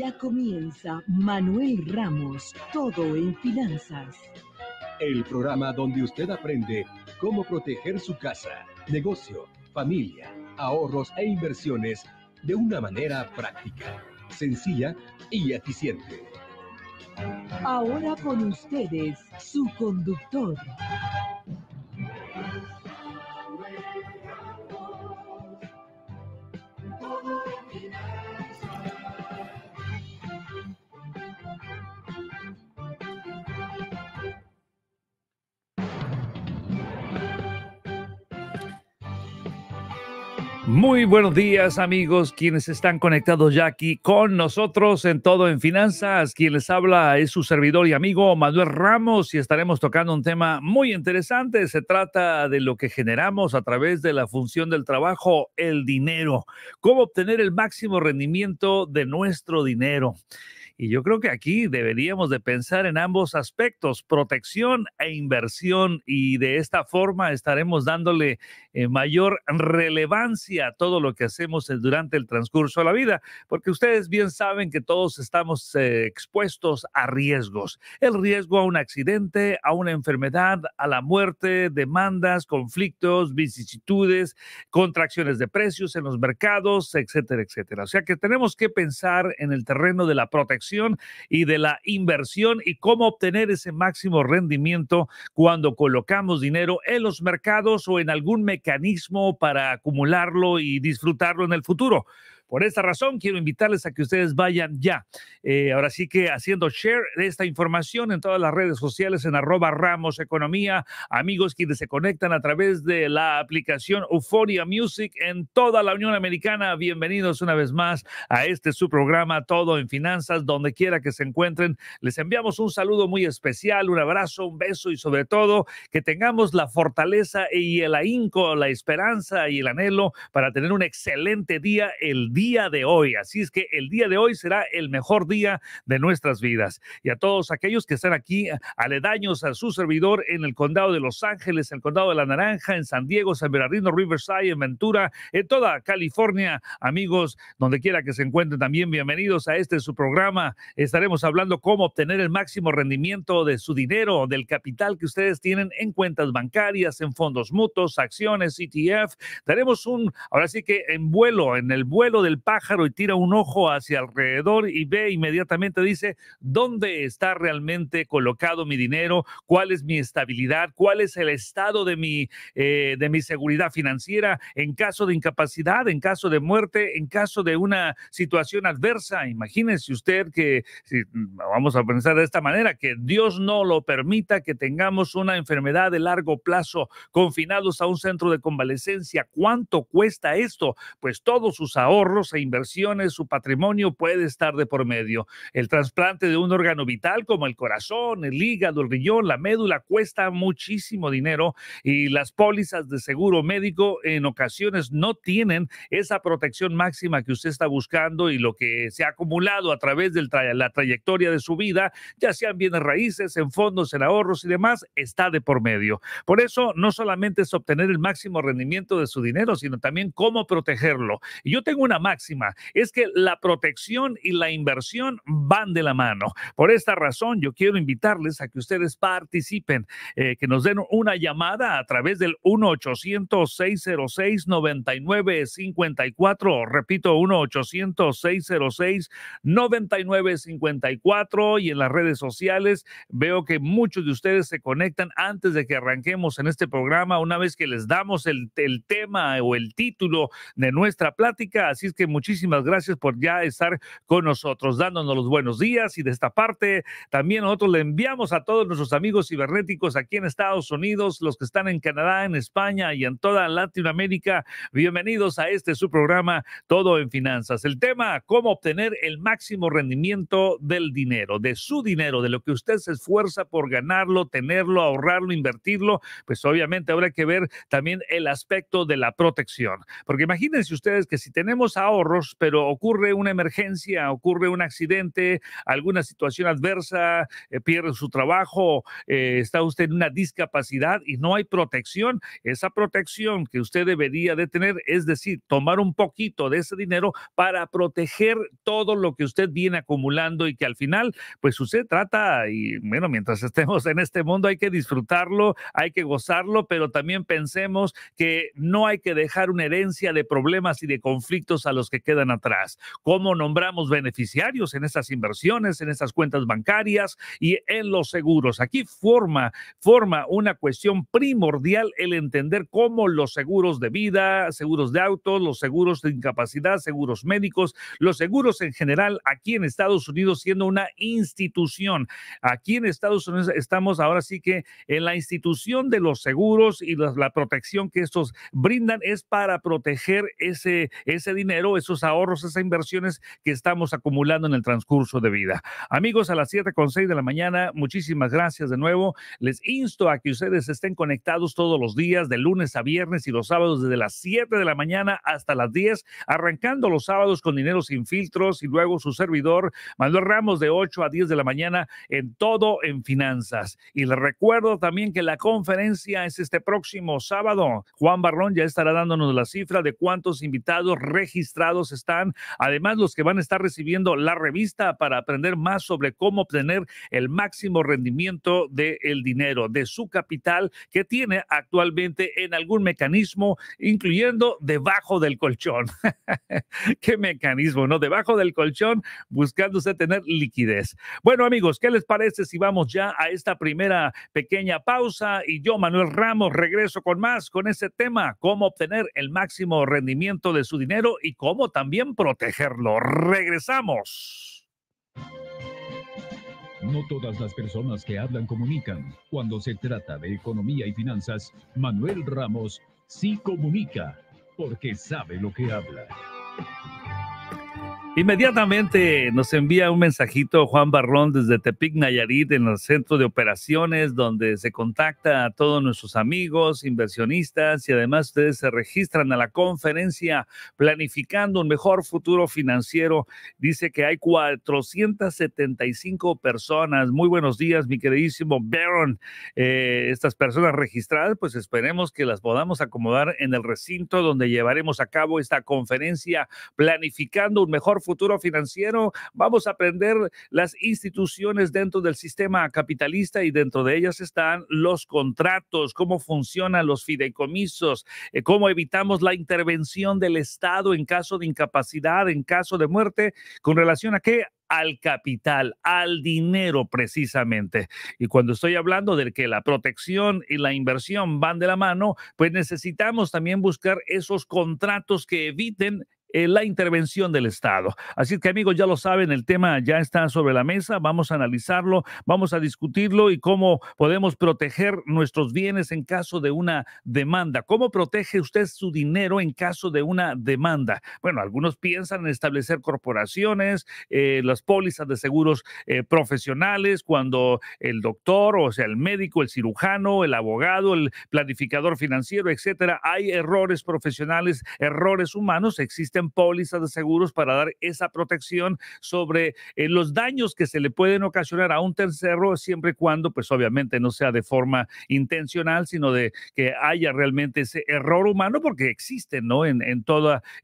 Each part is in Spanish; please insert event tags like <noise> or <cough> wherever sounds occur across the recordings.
Ya comienza Manuel Ramos, todo en finanzas. El programa donde usted aprende cómo proteger su casa, negocio, familia, ahorros e inversiones de una manera práctica, sencilla y eficiente. Ahora con ustedes, su conductor, Muy buenos días amigos, quienes están conectados ya aquí con nosotros en todo en finanzas. Quien les habla es su servidor y amigo Manuel Ramos y estaremos tocando un tema muy interesante. Se trata de lo que generamos a través de la función del trabajo, el dinero. Cómo obtener el máximo rendimiento de nuestro dinero. Y yo creo que aquí deberíamos de pensar en ambos aspectos, protección e inversión, y de esta forma estaremos dándole eh, mayor relevancia a todo lo que hacemos eh, durante el transcurso de la vida, porque ustedes bien saben que todos estamos eh, expuestos a riesgos. El riesgo a un accidente, a una enfermedad, a la muerte, demandas, conflictos, vicisitudes, contracciones de precios en los mercados, etcétera, etcétera. O sea que tenemos que pensar en el terreno de la protección y de la inversión y cómo obtener ese máximo rendimiento cuando colocamos dinero en los mercados o en algún mecanismo para acumularlo y disfrutarlo en el futuro. Por esta razón, quiero invitarles a que ustedes vayan ya. Eh, ahora sí que haciendo share de esta información en todas las redes sociales en arroba Ramos Economía. Amigos quienes se conectan a través de la aplicación Euphoria Music en toda la Unión Americana, bienvenidos una vez más a este su programa Todo en Finanzas, donde quiera que se encuentren. Les enviamos un saludo muy especial, un abrazo, un beso y sobre todo que tengamos la fortaleza y el ahínco, la esperanza y el anhelo para tener un excelente día el día día de hoy. Así es que el día de hoy será el mejor día de nuestras vidas. Y a todos aquellos que están aquí eh, aledaños a su servidor en el condado de Los Ángeles, el condado de La Naranja, en San Diego, San Bernardino, Riverside, en Ventura, en toda California, amigos, donde quiera que se encuentren también, bienvenidos a este su programa. Estaremos hablando cómo obtener el máximo rendimiento de su dinero, del capital que ustedes tienen en cuentas bancarias, en fondos mutuos, acciones, ETF. Tenemos un, ahora sí que en vuelo, en el vuelo el pájaro y tira un ojo hacia alrededor y ve inmediatamente, dice, ¿dónde está realmente colocado mi dinero? ¿Cuál es mi estabilidad? ¿Cuál es el estado de mi, eh, de mi seguridad financiera en caso de incapacidad, en caso de muerte, en caso de una situación adversa? imagínense usted que, si, vamos a pensar de esta manera, que Dios no lo permita que tengamos una enfermedad de largo plazo, confinados a un centro de convalecencia. ¿Cuánto cuesta esto? Pues todos sus ahorros e inversiones, su patrimonio puede estar de por medio. El trasplante de un órgano vital como el corazón, el hígado, el riñón, la médula cuesta muchísimo dinero y las pólizas de seguro médico en ocasiones no tienen esa protección máxima que usted está buscando y lo que se ha acumulado a través de la trayectoria de su vida, ya sean bienes raíces, en fondos, en ahorros y demás, está de por medio. Por eso no solamente es obtener el máximo rendimiento de su dinero, sino también cómo protegerlo. yo tengo una máxima es que la protección y la inversión van de la mano. Por esta razón, yo quiero invitarles a que ustedes participen, eh, que nos den una llamada a través del 1-800-606-9954. Repito, 1-800-606-9954 y en las redes sociales veo que muchos de ustedes se conectan antes de que arranquemos en este programa, una vez que les damos el, el tema o el título de nuestra plática. Así que muchísimas gracias por ya estar con nosotros, dándonos los buenos días. Y de esta parte, también nosotros le enviamos a todos nuestros amigos cibernéticos aquí en Estados Unidos, los que están en Canadá, en España y en toda Latinoamérica, bienvenidos a este su programa Todo en Finanzas. El tema, cómo obtener el máximo rendimiento del dinero, de su dinero, de lo que usted se esfuerza por ganarlo, tenerlo, ahorrarlo, invertirlo, pues obviamente habrá que ver también el aspecto de la protección. Porque imagínense ustedes que si tenemos ahorros, pero ocurre una emergencia, ocurre un accidente, alguna situación adversa, eh, pierde su trabajo, eh, está usted en una discapacidad y no hay protección. Esa protección que usted debería de tener, es decir, tomar un poquito de ese dinero para proteger todo lo que usted viene acumulando y que al final, pues usted trata, y bueno, mientras estemos en este mundo hay que disfrutarlo, hay que gozarlo, pero también pensemos que no hay que dejar una herencia de problemas y de conflictos los que quedan atrás, cómo nombramos beneficiarios en estas inversiones, en estas cuentas bancarias y en los seguros. Aquí forma, forma una cuestión primordial el entender cómo los seguros de vida, seguros de autos, los seguros de incapacidad, seguros médicos, los seguros en general aquí en Estados Unidos siendo una institución. Aquí en Estados Unidos estamos ahora sí que en la institución de los seguros y la, la protección que estos brindan es para proteger ese, ese dinero esos ahorros, esas inversiones que estamos acumulando en el transcurso de vida. Amigos, a las 7 con seis de la mañana, muchísimas gracias de nuevo. Les insto a que ustedes estén conectados todos los días, de lunes a viernes y los sábados desde las 7 de la mañana hasta las 10, arrancando los sábados con dinero sin filtros y luego su servidor Manuel Ramos de 8 a 10 de la mañana en todo en finanzas. Y les recuerdo también que la conferencia es este próximo sábado. Juan Barrón ya estará dándonos la cifra de cuántos invitados registraron están. Además, los que van a estar recibiendo la revista para aprender más sobre cómo obtener el máximo rendimiento del dinero, de su capital que tiene actualmente en algún mecanismo, incluyendo debajo del colchón. <laughs> ¿Qué mecanismo, no? Debajo del colchón, buscándose tener liquidez. Bueno, amigos, ¿qué les parece si vamos ya a esta primera pequeña pausa? Y yo, Manuel Ramos, regreso con más con ese tema, cómo obtener el máximo rendimiento de su dinero y cómo también protegerlo. Regresamos. No todas las personas que hablan comunican. Cuando se trata de economía y finanzas, Manuel Ramos sí comunica porque sabe lo que habla. Inmediatamente nos envía un mensajito Juan Barrón desde Tepic Nayarit en el centro de operaciones donde se contacta a todos nuestros amigos, inversionistas y además ustedes se registran a la conferencia planificando un mejor futuro financiero. Dice que hay 475 personas. Muy buenos días, mi queridísimo Baron. Eh, estas personas registradas, pues esperemos que las podamos acomodar en el recinto donde llevaremos a cabo esta conferencia planificando un mejor futuro futuro financiero. Vamos a aprender las instituciones dentro del sistema capitalista y dentro de ellas están los contratos, cómo funcionan los fideicomisos, eh, cómo evitamos la intervención del Estado en caso de incapacidad, en caso de muerte, con relación a qué? al capital, al dinero precisamente. Y cuando estoy hablando de que la protección y la inversión van de la mano, pues necesitamos también buscar esos contratos que eviten eh, la intervención del Estado. Así que amigos, ya lo saben, el tema ya está sobre la mesa, vamos a analizarlo, vamos a discutirlo y cómo podemos proteger nuestros bienes en caso de una demanda. ¿Cómo protege usted su dinero en caso de una demanda? Bueno, algunos piensan en establecer corporaciones, eh, las pólizas de seguros eh, profesionales, cuando el doctor, o sea, el médico, el cirujano, el abogado, el planificador financiero, etcétera, hay errores profesionales, errores humanos, existen pólizas de seguros para dar esa protección sobre eh, los daños que se le pueden ocasionar a un tercero, siempre y cuando, pues obviamente no sea de forma intencional, sino de que haya realmente ese error humano, porque existe, ¿no? En, en,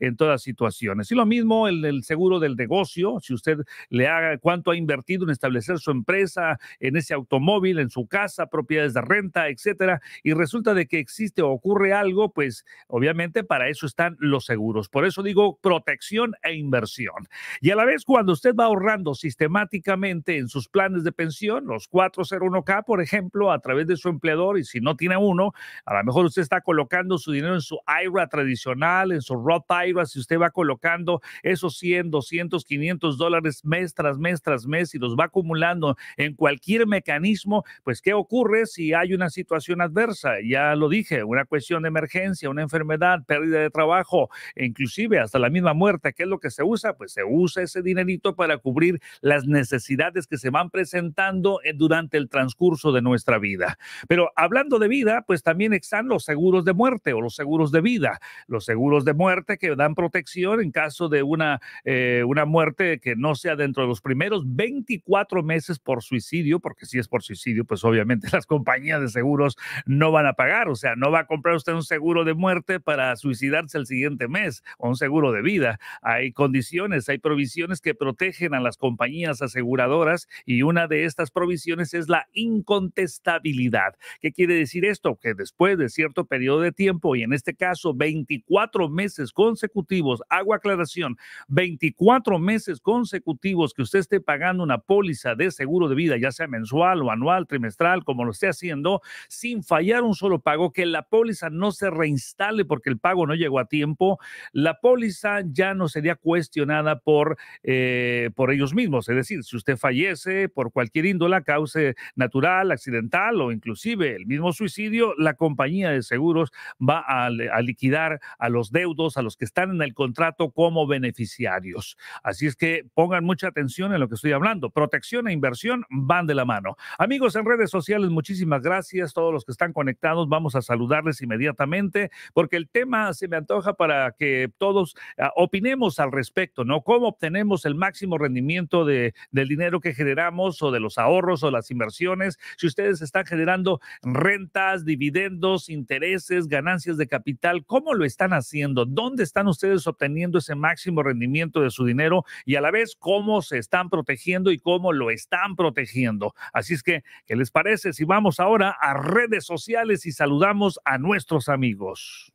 en todas situaciones. Y lo mismo el, el seguro del negocio, si usted le haga cuánto ha invertido en establecer su empresa, en ese automóvil, en su casa, propiedades de renta, etcétera, y resulta de que existe o ocurre algo, pues obviamente para eso están los seguros. Por eso digo, protección e inversión. Y a la vez, cuando usted va ahorrando sistemáticamente en sus planes de pensión, los 401k, por ejemplo, a través de su empleador, y si no tiene uno, a lo mejor usted está colocando su dinero en su IRA tradicional, en su Roth IRA, si usted va colocando esos 100, 200, 500 dólares mes tras mes tras mes y los va acumulando en cualquier mecanismo, pues ¿qué ocurre si hay una situación adversa? Ya lo dije, una cuestión de emergencia, una enfermedad, pérdida de trabajo, inclusive hasta la misma muerte, ¿qué es lo que se usa? Pues se usa ese dinerito para cubrir las necesidades que se van presentando eh, durante el transcurso de nuestra vida. Pero hablando de vida, pues también están los seguros de muerte o los seguros de vida, los seguros de muerte que dan protección en caso de una, eh, una muerte que no sea dentro de los primeros 24 meses por suicidio, porque si es por suicidio, pues obviamente <laughs> las compañías de seguros no van a pagar, o sea, no va a comprar usted un seguro de muerte para suicidarse el siguiente mes o un seguro de vida. Hay condiciones, hay provisiones que protegen a las compañías aseguradoras y una de estas provisiones es la incontestabilidad. ¿Qué quiere decir esto? Que después de cierto periodo de tiempo, y en este caso 24 meses consecutivos, hago aclaración, 24 meses consecutivos que usted esté pagando una póliza de seguro de vida, ya sea mensual o anual, trimestral, como lo esté haciendo, sin fallar un solo pago, que la póliza no se reinstale porque el pago no llegó a tiempo, la póliza ya no sería cuestionada por, eh, por ellos mismos. Es decir, si usted fallece por cualquier índola, causa natural, accidental o inclusive el mismo suicidio, la compañía de seguros va a, a liquidar a los deudos, a los que están en el contrato como beneficiarios. Así es que pongan mucha atención en lo que estoy hablando. Protección e inversión van de la mano. Amigos en redes sociales, muchísimas gracias. Todos los que están conectados, vamos a saludarles inmediatamente porque el tema se me antoja para que todos Ah, opinemos al respecto, ¿no? ¿Cómo obtenemos el máximo rendimiento del dinero que generamos o de los ahorros o las inversiones? Si ustedes están generando rentas, dividendos, intereses, ganancias de capital, ¿cómo lo están haciendo? ¿Dónde están ustedes obteniendo ese máximo rendimiento de su dinero? Y a la vez, ¿cómo se están protegiendo y cómo lo están protegiendo? Así es que, ¿qué les parece si vamos ahora a redes sociales y saludamos a nuestros amigos?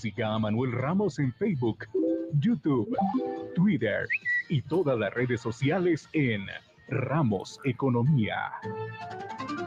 Siga a Manuel Ramos en Facebook, YouTube, Twitter y todas las redes sociales en Ramos Economía.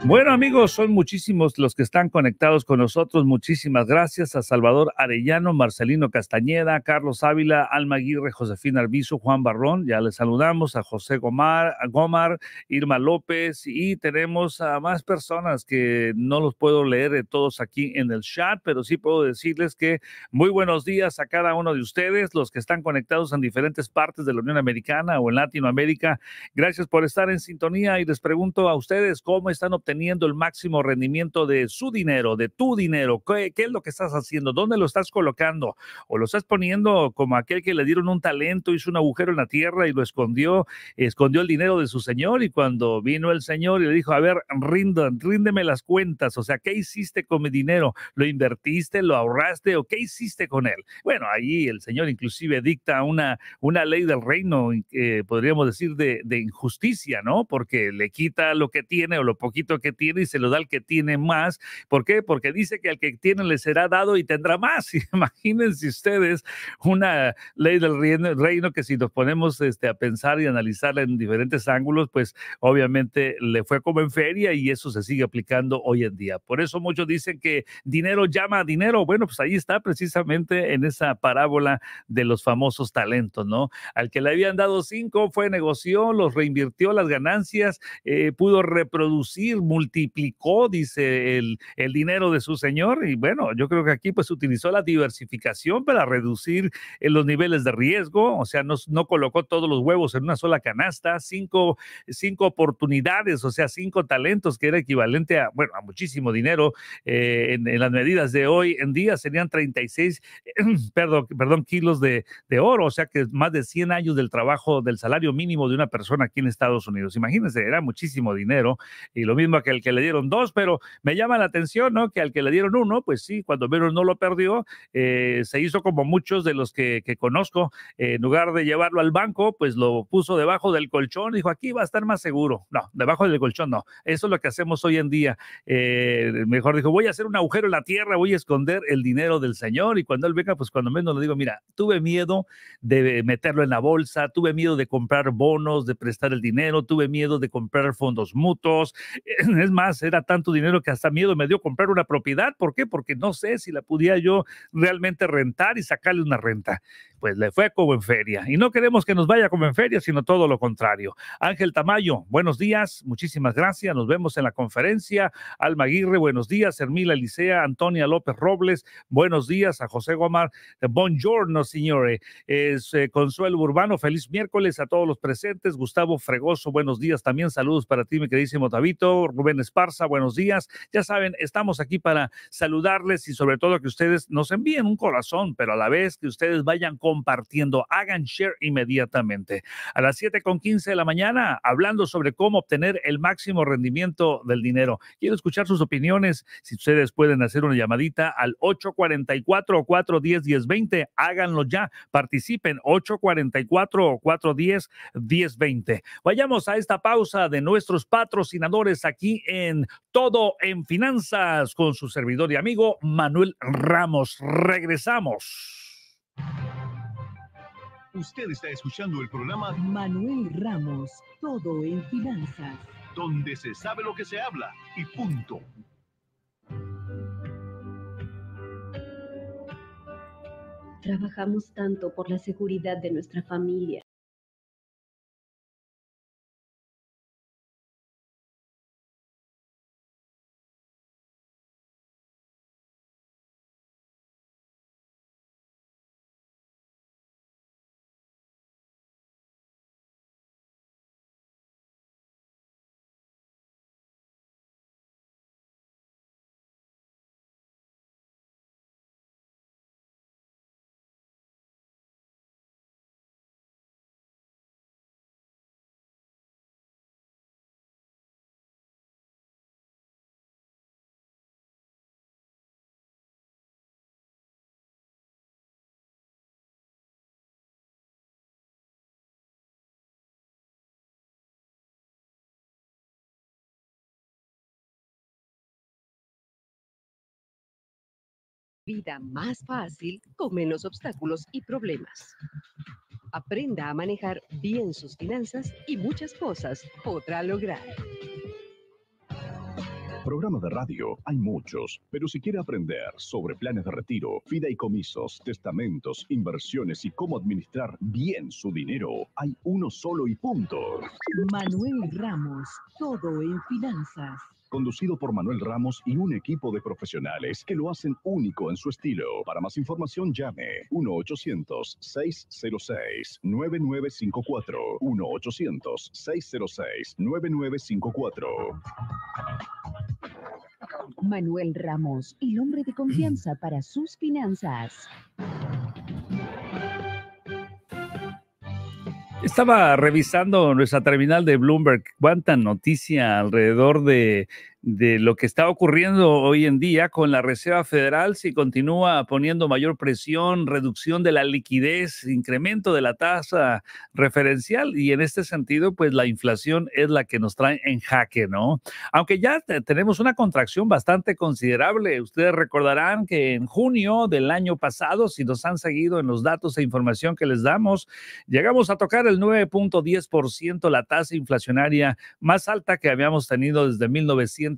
Bueno amigos, son muchísimos los que están conectados con nosotros. Muchísimas gracias a Salvador Arellano, Marcelino Castañeda, Carlos Ávila, Alma Aguirre, Josefina Arbizo, Juan Barrón. Ya les saludamos a José Gomar, a Irma López y tenemos a más personas que no los puedo leer de todos aquí en el chat, pero sí puedo decirles que muy buenos días a cada uno de ustedes, los que están conectados en diferentes partes de la Unión Americana o en Latinoamérica. Gracias por estar estar en sintonía y les pregunto a ustedes cómo están obteniendo el máximo rendimiento de su dinero, de tu dinero, qué, es lo que estás haciendo, dónde lo estás colocando o lo estás poniendo como aquel que le dieron un talento, hizo un agujero en la tierra y lo escondió, escondió el dinero de su señor y cuando vino el señor y le dijo, a ver, rindan, ríndeme las cuentas, o sea, ¿qué hiciste con mi dinero? ¿Lo invertiste, lo ahorraste o qué hiciste con él? Bueno, ahí el señor inclusive dicta una, una ley del reino, eh, podríamos decir, de injusticia ¿no? Porque le quita lo que tiene o lo poquito que tiene y se lo da al que tiene más. ¿Por qué? Porque dice que al que tiene le será dado y tendrá más. <laughs> Imagínense ustedes una ley del reino que si nos ponemos este, a pensar y analizarla en diferentes ángulos, pues obviamente le fue como en feria y eso se sigue aplicando hoy en día. Por eso muchos dicen que dinero llama a dinero. Bueno, pues ahí está precisamente en esa parábola de los famosos talentos, ¿no? Al que le habían dado cinco fue negoció, los reinvirtió, las ganancias, eh, pudo reproducir, multiplicó, dice, el, dinero de su señor. Y bueno, yo creo que aquí pues utilizó la diversificación para reducir eh, los niveles de riesgo, o sea, no, no, colocó todos los huevos en una sola canasta, cinco, oportunidades, o sea, cinco talentos, que era equivalente a, bueno, a muchísimo dinero eh, en, las medidas de hoy en día, serían 36, <clears throat> perdón, perdón, kilos de, de oro, o sea que más de 100 años del trabajo, del salario mínimo de una persona aquí en Estados Estados Unidos. Imagínense, era muchísimo dinero y lo mismo que el que le dieron dos, pero me llama la atención, ¿no? Que al que le dieron uno, pues sí, cuando menos no lo perdió, eh, se hizo como muchos de los que, conozco, en lugar de llevarlo al banco, pues lo puso debajo del colchón, dijo, aquí va a estar más seguro. No, debajo del colchón no, eso es lo que hacemos hoy en día. Eh, mejor dijo, voy a hacer un agujero en la tierra, voy a esconder el dinero del Señor y cuando él venga, pues cuando menos le digo, mira, tuve miedo de meterlo en la bolsa, tuve miedo de comprar bonos, de prestar el dinero no tuve miedo de comprar fondos mutuos. <laughs> Es más, era tanto dinero que hasta miedo me dio comprar una propiedad. ¿Por qué? Porque no sé si la podía yo realmente rentar y sacarle una renta. Pues le fue como en feria. Y no queremos que nos vaya como en feria, sino todo lo contrario. Ángel Tamayo, buenos días, muchísimas gracias. Nos vemos en la conferencia. Alma Aguirre, buenos días. Hermila Licea, Antonia López Robles, buenos días. A José Gomar, eh, buongiorno, señores. Eh, Consuelo Urbano, feliz miércoles a todos los presentes. Gustavo Fregoso buenos días. También saludos para ti, mi queridísimo Tabito. Rubén Esparza, buenos días. Ya saben, estamos aquí para saludarles y sobre todo que ustedes nos envíen un corazón, pero a la vez que ustedes vayan compartiendo, hagan share inmediatamente. A las 7 con 15 de la mañana, hablando sobre cómo obtener el máximo rendimiento del dinero. Quiero escuchar sus opiniones. Si ustedes pueden hacer una llamadita al 844-410-1020, háganlo ya. Participen 844-410-1020. Vaya a esta pausa de nuestros patrocinadores aquí en Todo en Finanzas con su servidor y amigo Manuel Ramos. Regresamos. Usted está escuchando el programa Manuel Ramos, Todo en Finanzas. Donde se sabe lo que se habla y punto. Trabajamos tanto por la seguridad de nuestra familia vida más fácil con menos obstáculos y problemas. Aprenda a manejar bien sus finanzas y muchas cosas podrá lograr. Programa de radio hay muchos, pero si quiere aprender sobre planes de retiro, y comisos, testamentos, inversiones y cómo administrar bien su dinero, hay uno solo y punto. Manuel Ramos, todo en finanzas conducido por Manuel Ramos y un equipo de profesionales que lo hacen único en su estilo. Para más información llame 1-800-606-9954. 1-800-606-9954. Manuel Ramos, el hombre de confianza para sus finanzas. Estaba revisando nuestra terminal de Bloomberg. Cuánta noticia alrededor de de lo que está ocurriendo hoy en día con la Reserva Federal, si continúa poniendo mayor presión, reducción de la liquidez, incremento de la tasa referencial. Y en este sentido, pues la inflación es la que nos trae en jaque, ¿no? Aunque ya tenemos una contracción bastante considerable. Ustedes recordarán que en junio del año pasado, si nos han seguido en los datos e información que les damos, llegamos a tocar el 9.10%, la tasa inflacionaria más alta que habíamos tenido desde 1900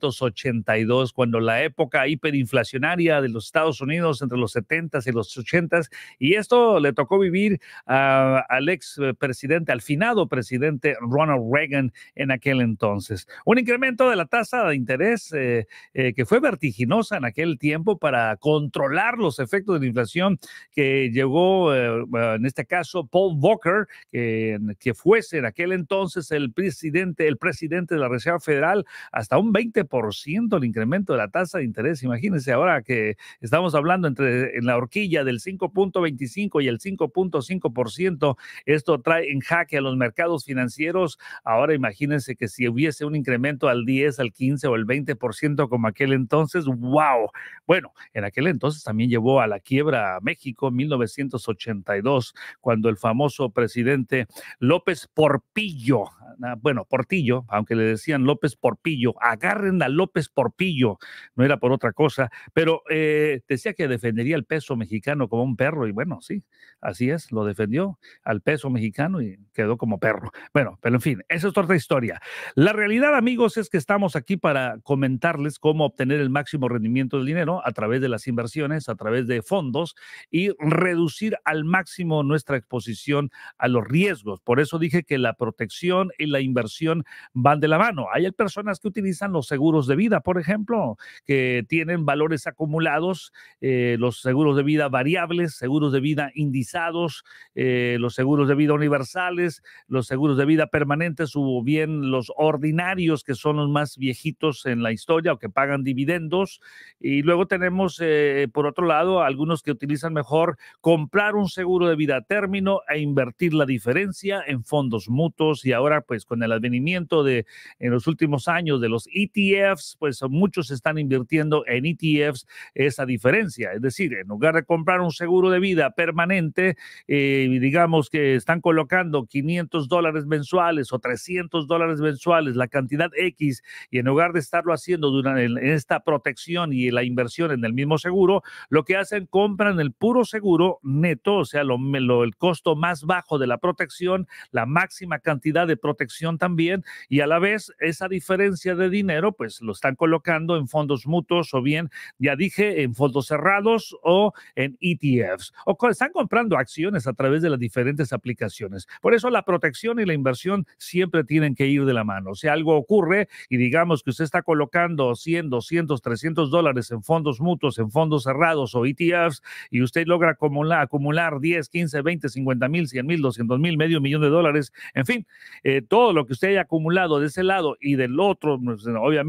cuando la época hiperinflacionaria de los Estados Unidos entre los 70s y los 80s, y esto le tocó vivir al ex eh, presidente, al finado presidente Ronald Reagan en aquel entonces. Un incremento de la tasa de interés eh, eh, que fue vertiginosa en aquel tiempo para controlar los efectos de la inflación que llegó, en este caso, Paul Volcker, que fuese en aquel entonces el presidente, el presidente de la Reserva Federal, hasta un 20 por ciento el incremento de la tasa de interés. Imagínense ahora que estamos hablando entre en la horquilla del 5.25 y el 5.5%. Esto trae en jaque a los mercados financieros. Ahora imagínense que si hubiese un incremento al 10, al 15 o el 20% como aquel entonces, wow. Bueno, en aquel entonces también llevó a la quiebra a México en 1982, cuando el famoso presidente López Porpillo, ah, bueno, Portillo, aunque le decían López Porpillo, agarren a López Porpillo, no era por otra cosa, pero eh, decía que defendería el peso mexicano como un perro y bueno, sí, así es, lo defendió al peso mexicano y quedó como perro. Bueno, pero en fin, esa es otra historia. La realidad, amigos, es que estamos aquí para comentarles cómo obtener el máximo rendimiento del dinero a través de las inversiones, a través de fondos y reducir al máximo nuestra exposición a los riesgos. Por eso dije que la protección y la inversión van de la mano. Hay personas que utilizan los seguros seguros de vida, por ejemplo, que tienen valores acumulados, eh, los seguros de vida variables, seguros de vida indizados, eh, los seguros de vida universales, los seguros de vida permanentes o bien los ordinarios, que son los más viejitos en la historia o que pagan dividendos. Y luego tenemos, eh, por otro lado, algunos que utilizan mejor comprar un seguro de vida término e invertir la diferencia en fondos mutuos. Y ahora, pues con el advenimiento de en los últimos años de los itis ETFs, pues muchos están invirtiendo en ETFs esa diferencia. Es decir, en lugar de comprar un seguro de vida permanente, eh, digamos que están colocando 500 dólares mensuales o 300 dólares mensuales, la cantidad X, y en lugar de estarlo haciendo durante esta protección y la inversión en el mismo seguro, lo que hacen, compran el puro seguro neto, o sea, lo, el costo más bajo de la protección, la máxima cantidad de protección también, y a la vez esa diferencia de dinero pues lo están colocando en fondos mutuos o bien, ya dije, en fondos cerrados o en ETFs. O están comprando acciones a través de las diferentes aplicaciones. Por eso la protección y la inversión siempre tienen que ir de la mano. Si algo ocurre y digamos que usted está colocando 100, 200, 300 dólares en fondos mutuos, en fondos cerrados o ETFs y usted logra acumular, acumular 10, 15, 20, 50 mil, 100 mil, 200 mil, medio millón de dólares, en fin, eh, todo lo que usted haya acumulado de ese lado y del otro, pues, obviamente,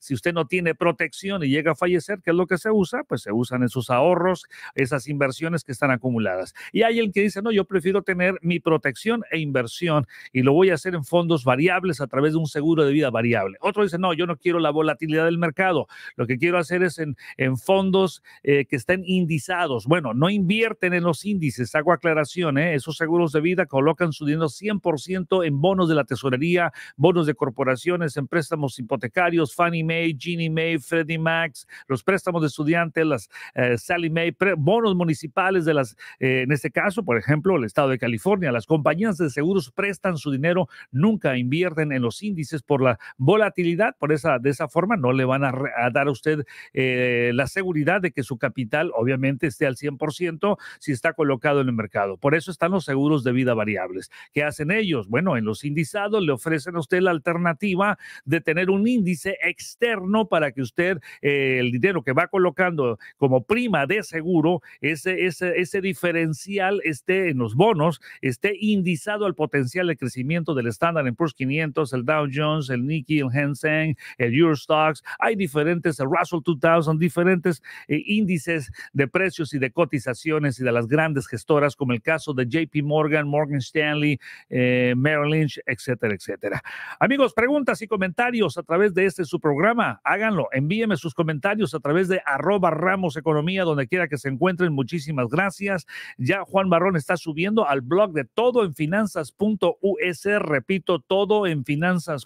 si usted no tiene protección y llega a fallecer, ¿qué es lo que se usa, pues se usan esos ahorros, esas inversiones que están acumuladas. Y hay el que dice, no, yo prefiero tener mi protección e inversión y lo voy a hacer en fondos variables a través de un seguro de vida variable. Otro dice, no, yo no quiero la volatilidad del mercado, lo que quiero hacer es en, fondos eh, que estén indizados. Bueno, no invierten en los índices, hago aclaración, ¿eh? esos seguros de vida colocan su dinero 100% en bonos de la tesorería, bonos de corporaciones, en préstamos hipotecarios Fannie Mae, Ginny Mae, Freddie Max los préstamos de estudiantes, las eh, Sally Mae, bonos municipales de las, eh, en este caso, por ejemplo, el estado de California. Las compañías de seguros prestan su dinero, nunca invierten en los índices por la volatilidad, por esa, de esa forma no le van a, dar a usted eh, la seguridad de que su capital obviamente esté al 100% si está colocado en el mercado. Por eso están los seguros de vida variables. ¿Qué hacen ellos? Bueno, en los indizados le ofrecen a usted la alternativa de tener un índice externo para que usted eh, el dinero que va colocando como prima de seguro, ese, ese, ese diferencial esté en los bonos, esté indizado al potencial de crecimiento del estándar en Poor's 500, el Dow Jones, el Nikkei, el Henseng, el Eurostox. Hay diferentes, el Russell 2000, diferentes eh, índices de precios y de cotizaciones y de las grandes gestoras, como el caso de JP Morgan, Morgan Stanley, eh, Merrill Lynch, etcétera, etcétera. Amigos, preguntas y comentarios a través de este es su programa. Háganlo. Envíenme sus comentarios a través de arroba Ramos Economía, donde quiera que se encuentren. Muchísimas gracias. Ya Juan Barrón está subiendo al blog de todo en finanzas.us. Repito, todo en finanzas.us.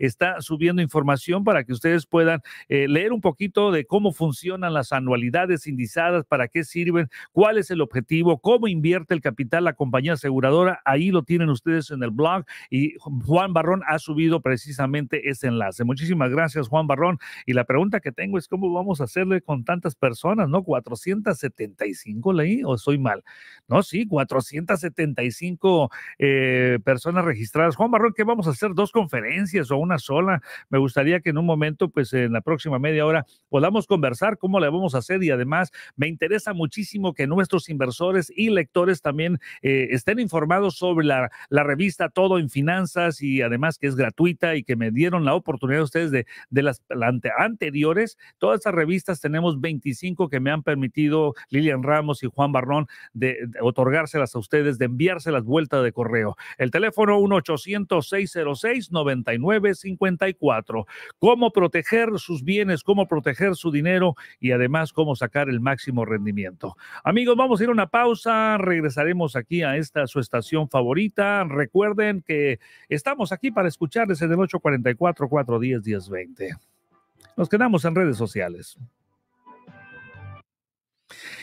Está subiendo información para que ustedes puedan eh, leer un poquito de cómo funcionan las anualidades indizadas, para qué sirven, cuál es el objetivo, cómo invierte el capital la compañía aseguradora. Ahí lo tienen ustedes en el blog y Juan Barrón ha subido precisamente enlace. Muchísimas gracias, Juan Barrón. Y la pregunta que tengo es cómo vamos a hacerle con tantas personas, ¿no? 475 leí o estoy mal. No, sí, 475 eh, personas registradas. Juan Barrón, ¿qué vamos a hacer? ¿Dos conferencias o una sola? Me gustaría que en un momento, pues en la próxima media hora, podamos conversar cómo la vamos a hacer y además me interesa muchísimo que nuestros inversores y lectores también eh, estén informados sobre la, la revista Todo en Finanzas y además que es gratuita y que me dieron la oportunidad de ustedes de, de las anteriores. Todas estas revistas tenemos 25 que me han permitido Lilian Ramos y Juan Barrón de, otorgárselas a ustedes, de enviárselas vuelta de correo. El teléfono 1-800-606-9954. Cómo proteger sus bienes, cómo proteger su dinero y además cómo sacar el máximo rendimiento. Amigos, vamos a ir a una pausa. Regresaremos aquí a esta su estación favorita. Recuerden que estamos aquí para escucharles en el 844 4 10 10 20 Nos quedamos en redes sociales.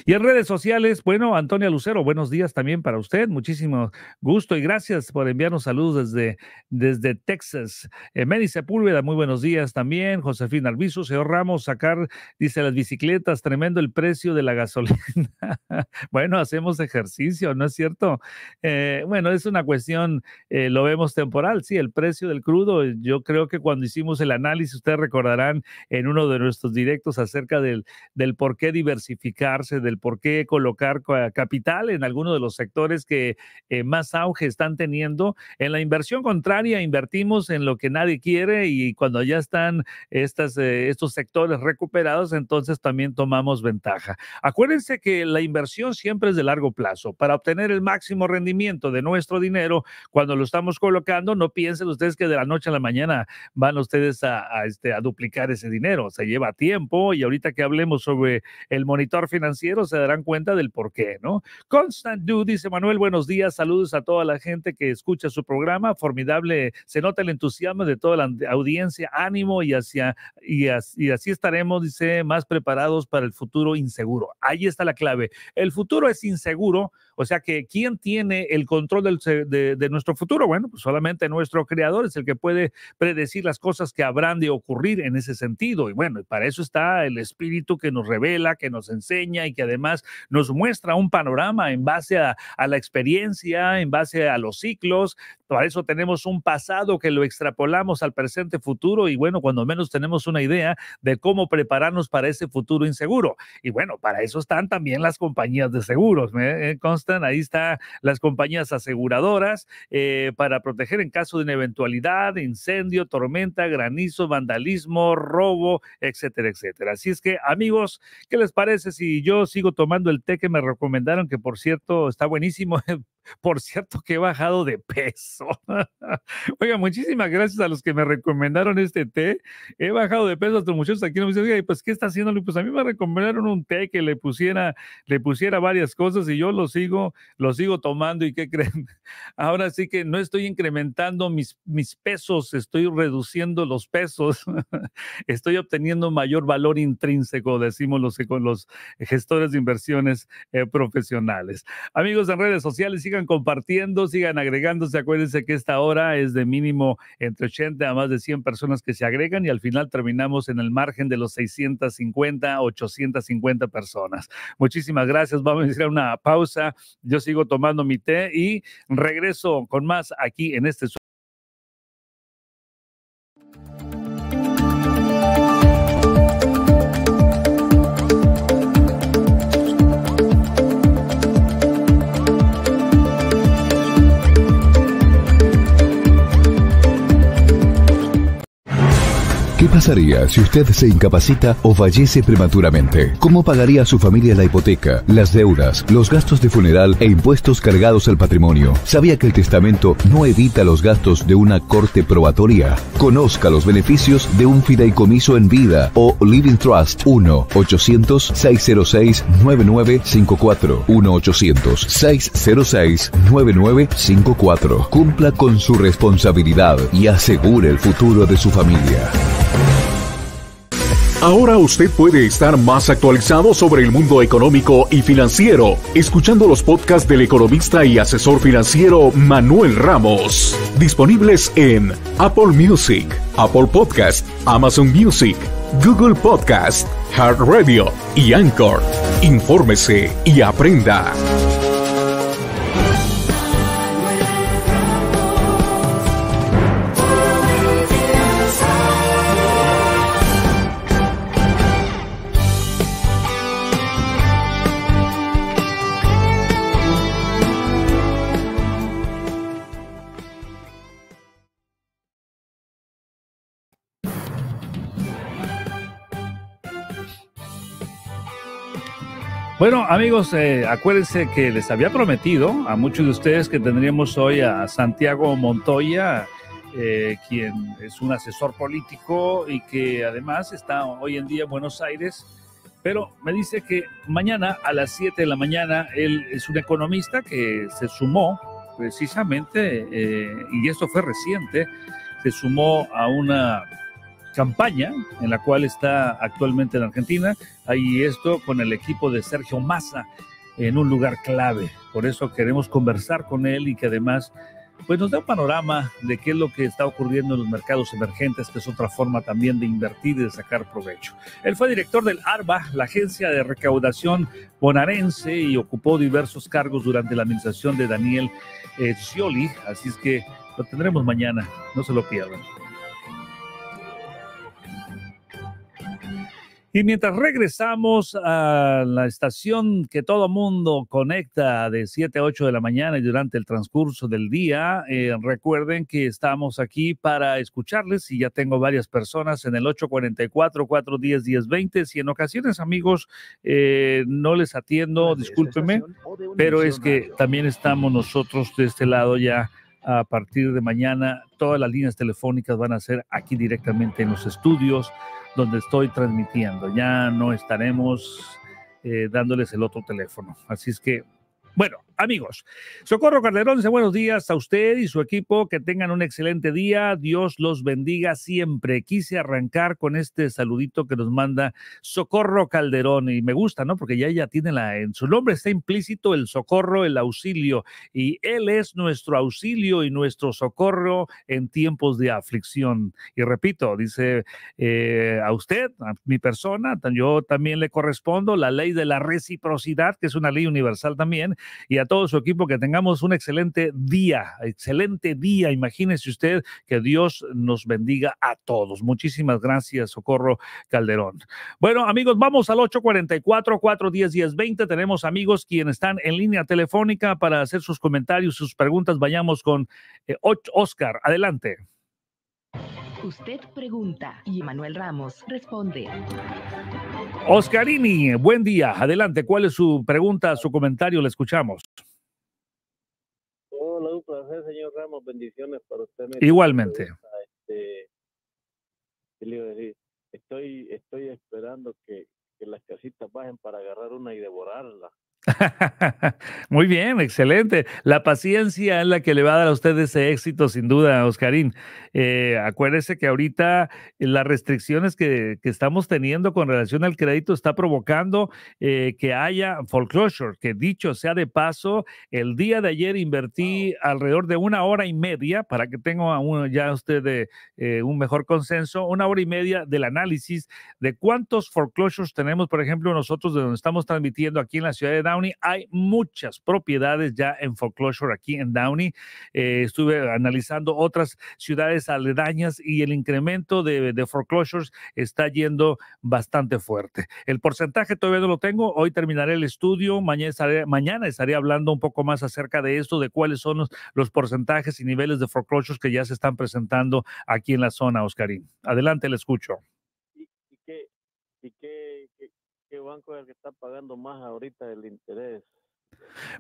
Y en redes sociales, bueno, Antonia Lucero, buenos días también para usted. Muchísimo gusto y gracias por enviarnos saludos desde, desde Texas. Eh, Sepúlveda, muy buenos días también. Josefina Alviso, señor Ramos, sacar, dice, las bicicletas, tremendo el precio de la gasolina. <laughs> bueno, hacemos ejercicio, ¿no es cierto? Eh, bueno, es una cuestión, eh, lo vemos temporal, sí, el precio del crudo. Yo creo que cuando hicimos el análisis, ustedes recordarán en uno de nuestros directos acerca del, del por qué diversificarse, del por qué colocar capital en algunos de los sectores que eh, más auge están teniendo. En la inversión contraria, invertimos en lo que nadie quiere y cuando ya están estas, eh, estos sectores recuperados, entonces también tomamos ventaja. Acuérdense que la inversión siempre es de largo plazo. Para obtener el máximo rendimiento de nuestro dinero, cuando lo estamos colocando, no piensen ustedes que de la noche a la mañana van ustedes a, este, a duplicar ese dinero. Se lleva tiempo y ahorita que hablemos sobre el monitor financiero, se darán cuenta del por qué, ¿no? Constant Due dice, Manuel, buenos días, saludos a toda la gente que escucha su programa, formidable, se nota el entusiasmo de toda la audiencia, ánimo y, hacia, y, así, estaremos, dice, más preparados para el futuro inseguro. Ahí está la clave. El futuro es inseguro, o sea que ¿quién tiene el control de, nuestro futuro? Bueno, pues solamente nuestro creador es el que puede predecir las cosas que habrán de ocurrir en ese sentido. Y bueno, para eso está el espíritu que nos revela, que nos enseña y que además nos muestra un panorama en base a, la experiencia, en base a los ciclos para eso tenemos un pasado que lo extrapolamos al presente futuro y bueno, cuando menos tenemos una idea de cómo prepararnos para ese futuro inseguro. Y bueno, para eso están también las compañías de seguros, me eh, constan, ahí están las compañías aseguradoras eh, para proteger en caso de una eventualidad, incendio, tormenta, granizo, vandalismo, robo, etcétera, etcétera. Así es que amigos, ¿qué les parece si yo sigo tomando el té que me recomendaron, que por cierto está buenísimo? <laughs> Por cierto, que he bajado de peso. <laughs> Oiga, muchísimas gracias a los que me recomendaron este té. He bajado de peso. hasta muchos aquí no me dicen, oiga, pues, ¿qué está haciendo? Pues a mí me recomendaron un té que le pusiera, le pusiera varias cosas y yo lo sigo, lo sigo tomando. ¿Y qué creen? <laughs> Ahora sí que no estoy incrementando mis, pesos, estoy reduciendo los pesos. <laughs> estoy obteniendo mayor valor intrínseco, decimos los, los gestores de inversiones eh, profesionales. Amigos en redes sociales, sigan sigan compartiendo, sigan agregándose. Acuérdense que esta hora es de mínimo entre 80 a más de 100 personas que se agregan y al final terminamos en el margen de los 650, 850 personas. Muchísimas gracias. Vamos a hacer una pausa. Yo sigo tomando mi té y regreso con más aquí en este ¿Qué pasaría si usted se incapacita o fallece prematuramente? ¿Cómo pagaría a su familia la hipoteca, las deudas, los gastos de funeral e impuestos cargados al patrimonio? ¿Sabía que el testamento no evita los gastos de una corte probatoria? Conozca los beneficios de un fideicomiso en vida o Living Trust 1-800-606-9954. 1-800-606-9954. Cumpla con su responsabilidad y asegure el futuro de su familia. Ahora usted puede estar más actualizado sobre el mundo económico y financiero, escuchando los podcasts del economista y asesor financiero Manuel Ramos, disponibles en Apple Music, Apple Podcast, Amazon Music, Google Podcast, Heart Radio y Anchor. Infórmese y aprenda. Bueno, amigos, eh, acuérdense que les había prometido a muchos de ustedes que tendríamos hoy a Santiago Montoya, eh, quien es un asesor político y que además está hoy en día en Buenos Aires, pero me dice que mañana a las 7 de la mañana él es un economista que se sumó precisamente, eh, y esto fue reciente, se sumó a una campaña en la cual está actualmente en Argentina. Ahí esto con el equipo de Sergio Massa en un lugar clave. Por eso queremos conversar con él y que además pues nos da un panorama de qué es lo que está ocurriendo en los mercados emergentes, que es otra forma también de invertir y de sacar provecho. Él fue director del ARBA, la agencia de recaudación bonaerense, y ocupó diversos cargos durante la administración de Daniel eh, Scioli, así es que lo tendremos mañana, no se lo pierdan. Y mientras regresamos a la estación que todo mundo conecta de 7 a 8 de la mañana y durante el transcurso del día, eh, recuerden que estamos aquí para escucharles y ya tengo varias personas en el 844-410-1020. Si en ocasiones, amigos, eh, no les atiendo, discúlpeme, pero es que también estamos nosotros de este lado ya a partir de mañana. Todas las líneas telefónicas van a ser aquí directamente en los estudios donde estoy transmitiendo. Ya no estaremos eh, dándoles el otro teléfono. Así es que, bueno, amigos. Socorro Calderón dice buenos días a usted y su equipo, que tengan un excelente día, Dios los bendiga siempre. Quise arrancar con este saludito que nos manda Socorro Calderón y me gusta, ¿no? Porque ya ella tiene la, en su nombre está implícito el socorro, el auxilio y él es nuestro auxilio y nuestro socorro en tiempos de aflicción. Y repito, dice eh, a usted, a mi persona, yo también le correspondo la ley de la reciprocidad, que es una ley universal también, y a a todo su equipo que tengamos un excelente día, excelente día. Imagínese usted que Dios nos bendiga a todos. Muchísimas gracias, Socorro Calderón. Bueno, amigos, vamos al 844-410-1020. Tenemos amigos quienes están en línea telefónica para hacer sus comentarios, sus preguntas. Vayamos con eh, Oscar. Adelante. Usted pregunta y Manuel Ramos responde. Oscarini, buen día. Adelante, ¿cuál es su pregunta, su comentario? Le escuchamos. Hola, un placer, señor Ramos. Bendiciones para usted. Igualmente. Ah, este, le iba Estoy, estoy esperando que las casitas bajen para agarrar una y devorarla. <laughs> Muy bien, excelente. La paciencia es la que le va a dar a usted ese éxito, sin duda, Oscarín. Eh, acuérdese que ahorita las restricciones que, estamos teniendo con relación al crédito está provocando eh, que haya foreclosure, que dicho sea de paso, el día de ayer invertí alrededor de una hora y media, para que tenga ya usted de, eh, un mejor consenso, una hora y media del análisis de cuántos foreclosures tenemos, por ejemplo, nosotros de donde estamos transmitiendo aquí en la ciudad de hay muchas propiedades ya en foreclosure aquí en Downey. Eh, estuve analizando otras ciudades aledañas y el incremento de, foreclosures está yendo bastante fuerte. El porcentaje todavía no lo tengo. Hoy terminaré el estudio. Mañana estaré, mañana estaré hablando un poco más acerca de esto, de cuáles son los porcentajes y niveles de foreclosures que ya se están presentando aquí en la zona, Oscarín. Adelante, le escucho qué banco es el que está pagando más ahorita el interés?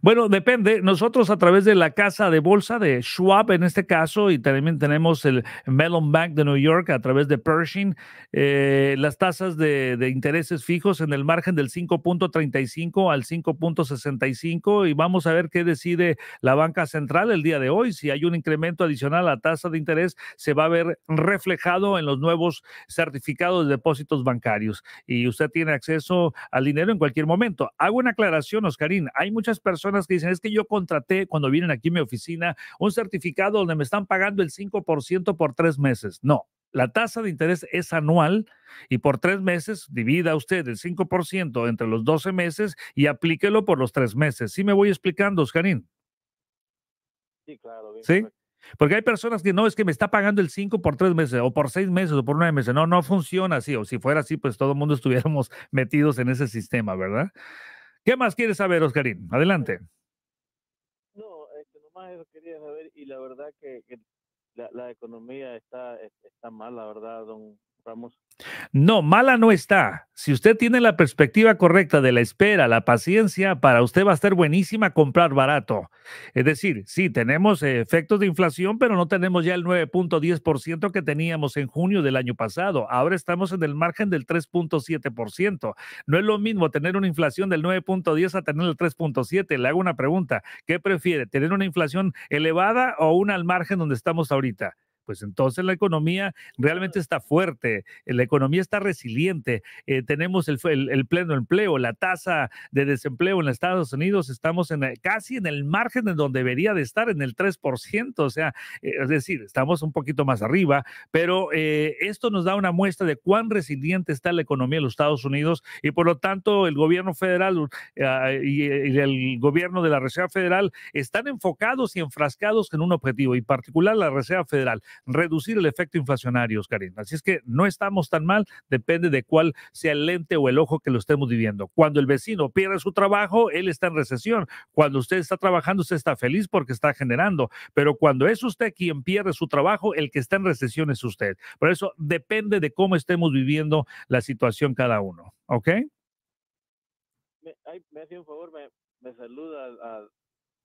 Bueno, depende. Nosotros a través de la casa de bolsa de Schwab en este caso y también tenemos el Mellon Bank de New York a través de Pershing, eh, las tasas de, intereses fijos en el margen del 5.35 al 5.65 y vamos a ver qué decide la banca central el día de hoy. Si hay un incremento adicional a la tasa de interés, se va a ver reflejado en los nuevos certificados de depósitos bancarios y usted tiene acceso al dinero en cualquier momento. Hago una aclaración, Oscarín. Hay muchas personas que dicen, es que yo contraté cuando vienen aquí a mi oficina un certificado donde me están pagando el 5% por tres meses. No, la tasa de interés es anual y por tres meses divida usted el 5% entre los 12 meses y aplíquelo por los tres meses. ¿Sí me voy explicando, Oscarín? Sí, claro. ¿Sí? Porque hay personas que no, es que me está pagando el 5 por tres meses o por seis meses o por nueve meses. No, no funciona así. O si fuera así, pues todo el mundo estuviéramos <laughs> metidos en ese sistema, ¿verdad? ¿Qué más quieres saber, Oscarín? Adelante. No, este, nomás eso quería saber y la verdad que, la, economía está, está mal, la verdad, don, Vamos. No, mala no está. Si usted tiene la perspectiva correcta de la espera, la paciencia, para usted va a estar buenísima comprar barato. Es decir, sí, tenemos eh, efectos de inflación, pero no tenemos ya el 9.10% que teníamos en junio del año pasado. Ahora estamos en el margen del 3.7%. No es lo mismo tener una inflación del 9.10 a tener el 3.7. Le hago una pregunta. ¿Qué prefiere? ¿Tener una inflación elevada o una al margen donde estamos ahorita? pues entonces la economía realmente está fuerte, la economía está resiliente, eh, tenemos el, pleno empleo, la tasa de desempleo en Estados Unidos, estamos en, eh, casi en el margen de donde debería de estar, en el 3%, o sea, eh, es decir, estamos un poquito más arriba, pero esto nos da una muestra de cuán resiliente está la economía de los Estados Unidos y por lo tanto el gobierno federal ah, y, el gobierno de la Reserva Federal están enfocados y enfrascados en un objetivo en particular la Reserva Federal reducir el efecto inflacionario, Oscarín. Así es que no estamos tan mal, depende de cuál sea el lente o el ojo que lo estemos viviendo. Cuando el vecino pierde su trabajo, él está en recesión. Cuando usted está trabajando, usted está feliz porque está generando. Pero cuando es usted quien pierde su trabajo, el que está en recesión es usted. Por eso depende de cómo estemos viviendo la situación cada uno. ¿Ok? Me, hace un favor, me, me saluda a,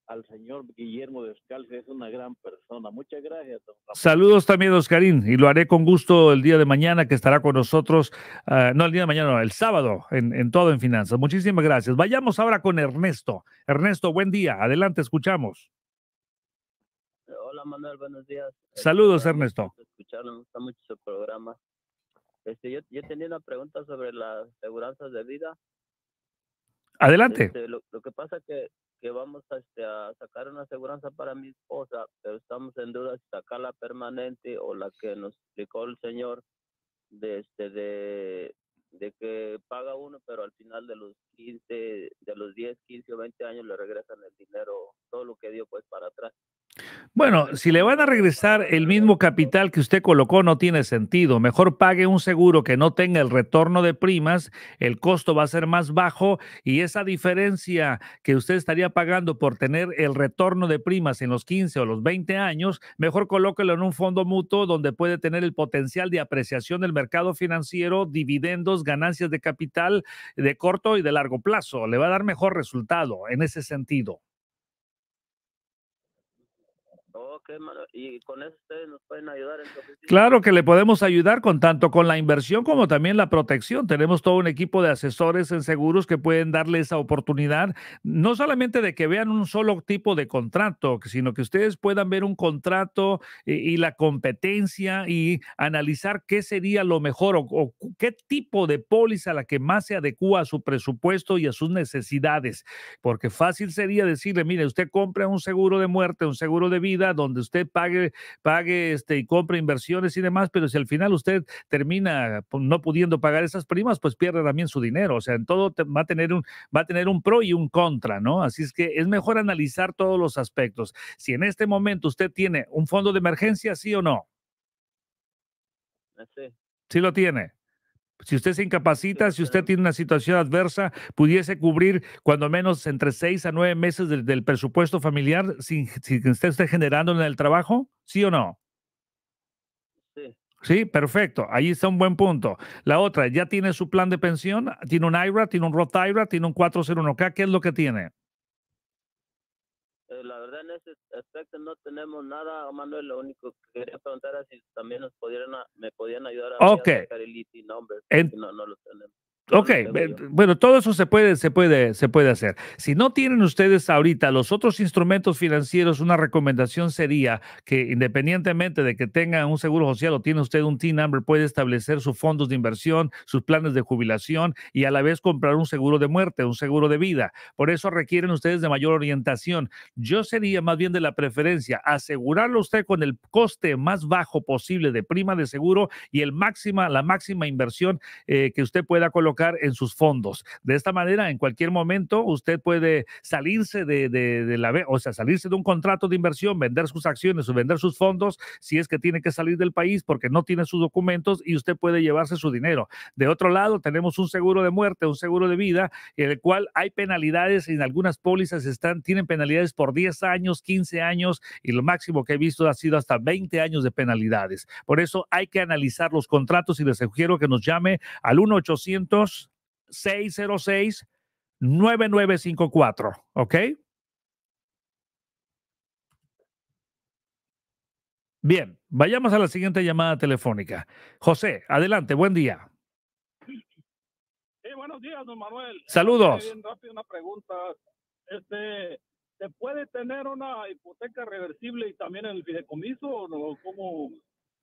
al señor Guillermo que es una gran persona. Muchas gracias. Don Saludos también, Oscarín, y lo haré con gusto el día de mañana que estará con nosotros, ah, no el día de mañana, no, el sábado, en, todo en finanzas. Muchísimas gracias. Vayamos ahora con Ernesto. Ernesto, buen día. Adelante, escuchamos. Hola Manuel, buenos días. Este, Saludos Ernesto. Escucharlo, me mucho su programa. Este, yo, tenía una pregunta sobre las seguranzas de vida. Adelante. Este, lo, lo, que pasa que que vamos este, a, sacar una aseguranza para mi esposa, pero estamos en duda si sacarla permanente o la que nos explicó el señor de este, de, que paga uno, pero al final de los 15, de los 10, 15 o 20 años le regresan el dinero, todo lo que dio pues para atrás. Bueno, si le van a regresar el mismo capital que usted colocó, no tiene sentido. Mejor pague un seguro que no tenga el retorno de primas, el costo va a ser más bajo y esa diferencia que usted estaría pagando por tener el retorno de primas en los 15 o los 20 años, mejor colóquelo en un fondo mutuo donde puede tener el potencial de apreciación del mercado financiero, dividendos, ganancias de capital de corto y de largo plazo. Le va a dar mejor resultado en ese sentido todo y con eso nos pueden ayudar. claro que le podemos ayudar con tanto con la inversión como también la protección. Tenemos todo un equipo de asesores en seguros que pueden darle esa oportunidad, no solamente de que vean un solo tipo de contrato, sino que ustedes puedan ver un contrato y, la competencia y analizar qué sería lo mejor o, qué tipo de póliza la que más se adecúa a su presupuesto y a sus necesidades. Porque fácil sería decirle, mire, usted compra un seguro de muerte, un seguro de vida, donde donde usted pague, pague este, y compre inversiones y demás, pero si al final usted termina pues, no pudiendo pagar esas primas, pues pierde también su dinero. O sea, en todo va, a tener un, va a tener un pro y un contra, ¿no? Así es que es mejor analizar todos los aspectos. Si en este momento usted tiene un fondo de emergencia, sí o no. Sí. Sí lo tiene. Si usted se incapacita, si usted tiene una situación adversa, pudiese cubrir cuando menos entre seis a nueve meses del, presupuesto familiar sin, sin que usted esté generando en el trabajo, ¿sí o no? Sí. Sí, perfecto. Ahí está un buen punto. La otra, ¿ya tiene su plan de pensión? ¿Tiene un IRA? ¿Tiene un Roth IRA? ¿Tiene un 401K? ¿Qué es lo que tiene? en ese aspecto no tenemos nada, Manuel. Lo único que quería preguntar es si también nos pudieran, me podían ayudar a, sacar el IT nombre, si no, no lo tenemos. Ok, bueno, todo eso se puede, se puede, se puede hacer. Si no tienen ustedes ahorita los otros instrumentos financieros, una recomendación sería que independientemente de que tenga un seguro social o tiene usted un TIN number puede establecer sus fondos de inversión, sus planes de jubilación y a la vez comprar un seguro de muerte, un seguro de vida. Por eso requieren ustedes de mayor orientación. Yo sería más bien de la preferencia asegurarlo usted con el coste más bajo posible de prima de seguro y el máxima, la máxima inversión eh, que usted pueda colocar en sus fondos. De esta manera, en cualquier momento, usted puede salirse de, de, de la, o sea, salirse de un contrato de inversión, vender sus acciones o vender sus fondos si es que tiene que salir del país porque no tiene sus documentos y usted puede llevarse su dinero. De otro lado, tenemos un seguro de muerte, un seguro de vida, en el cual hay penalidades, en algunas pólizas están, tienen penalidades por 10 años, 15 años y lo máximo que he visto ha sido hasta 20 años de penalidades. Por eso hay que analizar los contratos y les sugiero que nos llame al 1 800 606-9954. ¿Ok? Bien, vayamos a la siguiente llamada telefónica. José, adelante, buen día. Sí, buenos días, don Manuel. Saludos. rápido una pregunta. Este, ¿Se puede tener una hipoteca reversible y también el fideicomiso? ¿O cómo,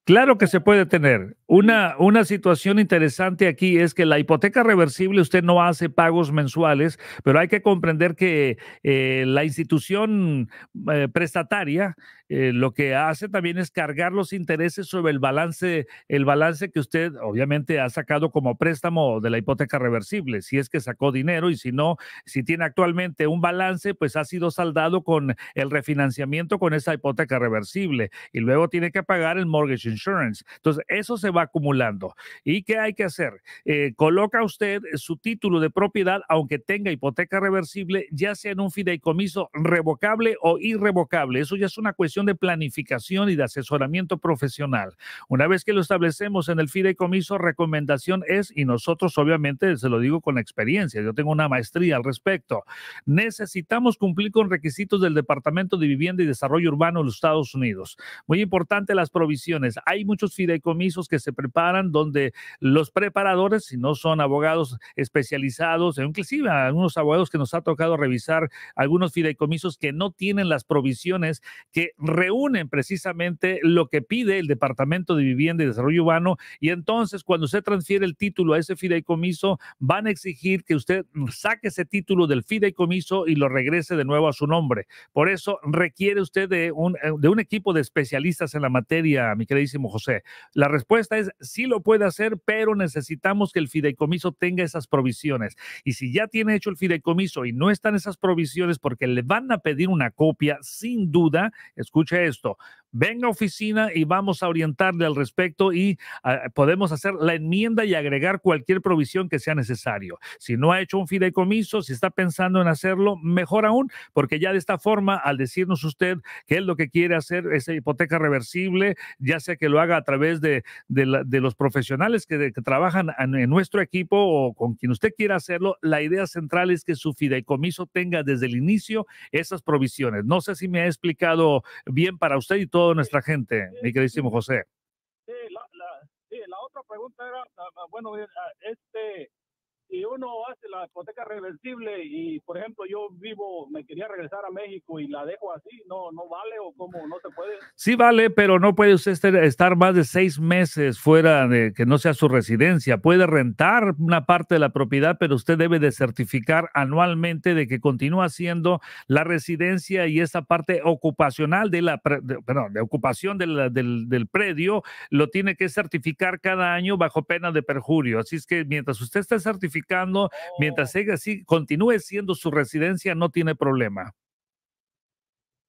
Claro que se puede tener. Una, una, situación interesante aquí es que la hipoteca reversible usted no hace pagos mensuales, pero hay que comprender que eh, la institución eh, prestataria eh, lo que hace también es cargar los intereses sobre el balance, el balance que usted obviamente ha sacado como préstamo de la hipoteca reversible, si es que sacó dinero y si no, si tiene actualmente un balance, pues ha sido saldado con el refinanciamiento con esa hipoteca reversible y luego tiene que pagar el mortgage insurance. Entonces, eso se va acumulando. ¿Y qué hay que hacer? Eh, coloca usted su título de propiedad, aunque tenga hipoteca reversible, ya sea en un fideicomiso revocable o irrevocable. Eso ya es una cuestión de planificación y de asesoramiento profesional. Una vez que lo establecemos en el fideicomiso, recomendación es, y nosotros obviamente se lo digo con experiencia, yo tengo una maestría al respecto, necesitamos cumplir con requisitos del Departamento de Vivienda y Desarrollo Urbano de los Estados Unidos. Muy importante las provisiones. Hay muchos fideicomisos que se preparan donde los preparadores, si no son abogados especializados, inclusive algunos abogados que nos ha tocado revisar algunos fideicomisos que no tienen las provisiones que reúnen precisamente lo que pide el Departamento de Vivienda y Desarrollo Urbano y entonces cuando se transfiere el título a ese fideicomiso, van a exigir que usted saque ese título del fideicomiso y lo regrese de nuevo a su nombre. Por eso requiere usted de un, eh, de un equipo de especialistas en la materia, mi queridísimo José. La respuesta es sí lo puede hacer, pero necesitamos que el fideicomiso tenga esas provisiones. Y si ya tiene hecho el fideicomiso y no están esas provisiones porque le van a pedir una copia, sin duda, es escute esto, é venga a oficina y vamos a orientarle al respecto y ah, podemos hacer la enmienda y agregar cualquier provisión que sea necesario. Si no ha hecho un fideicomiso, si está pensando en hacerlo, mejor aún, porque ya de esta forma, al decirnos usted que es lo que quiere hacer, esa hipoteca reversible, ya sea que lo haga a través de, los profesionales que, trabajan en, en nuestro equipo o con quien usted quiera hacerlo, la idea central es que su fideicomiso tenga desde el inicio esas provisiones. No sé si me ha explicado bien para usted y todo nuestra gente, mi queridísimo José. Sí, la, la, sí, la otra pregunta era, ah, ah, bueno, eh, ah, este, uno hace la hipoteca reversible y, por ejemplo, yo vivo, me quería regresar a México y la dejo así, no, no vale o cómo, no se puede. Sí vale, pero no puede usted estar más de seis meses fuera de que no sea su residencia. Puede rentar una parte de la propiedad, pero usted debe de certificar anualmente de que continúa siendo la residencia y esa parte ocupacional de la, de, perdón, de ocupación del, del predio lo tiene que certificar cada año bajo pena de perjurio. Así es que mientras usted esté certificado mientras oh. siga así, continúe siendo su residencia, no tiene problema.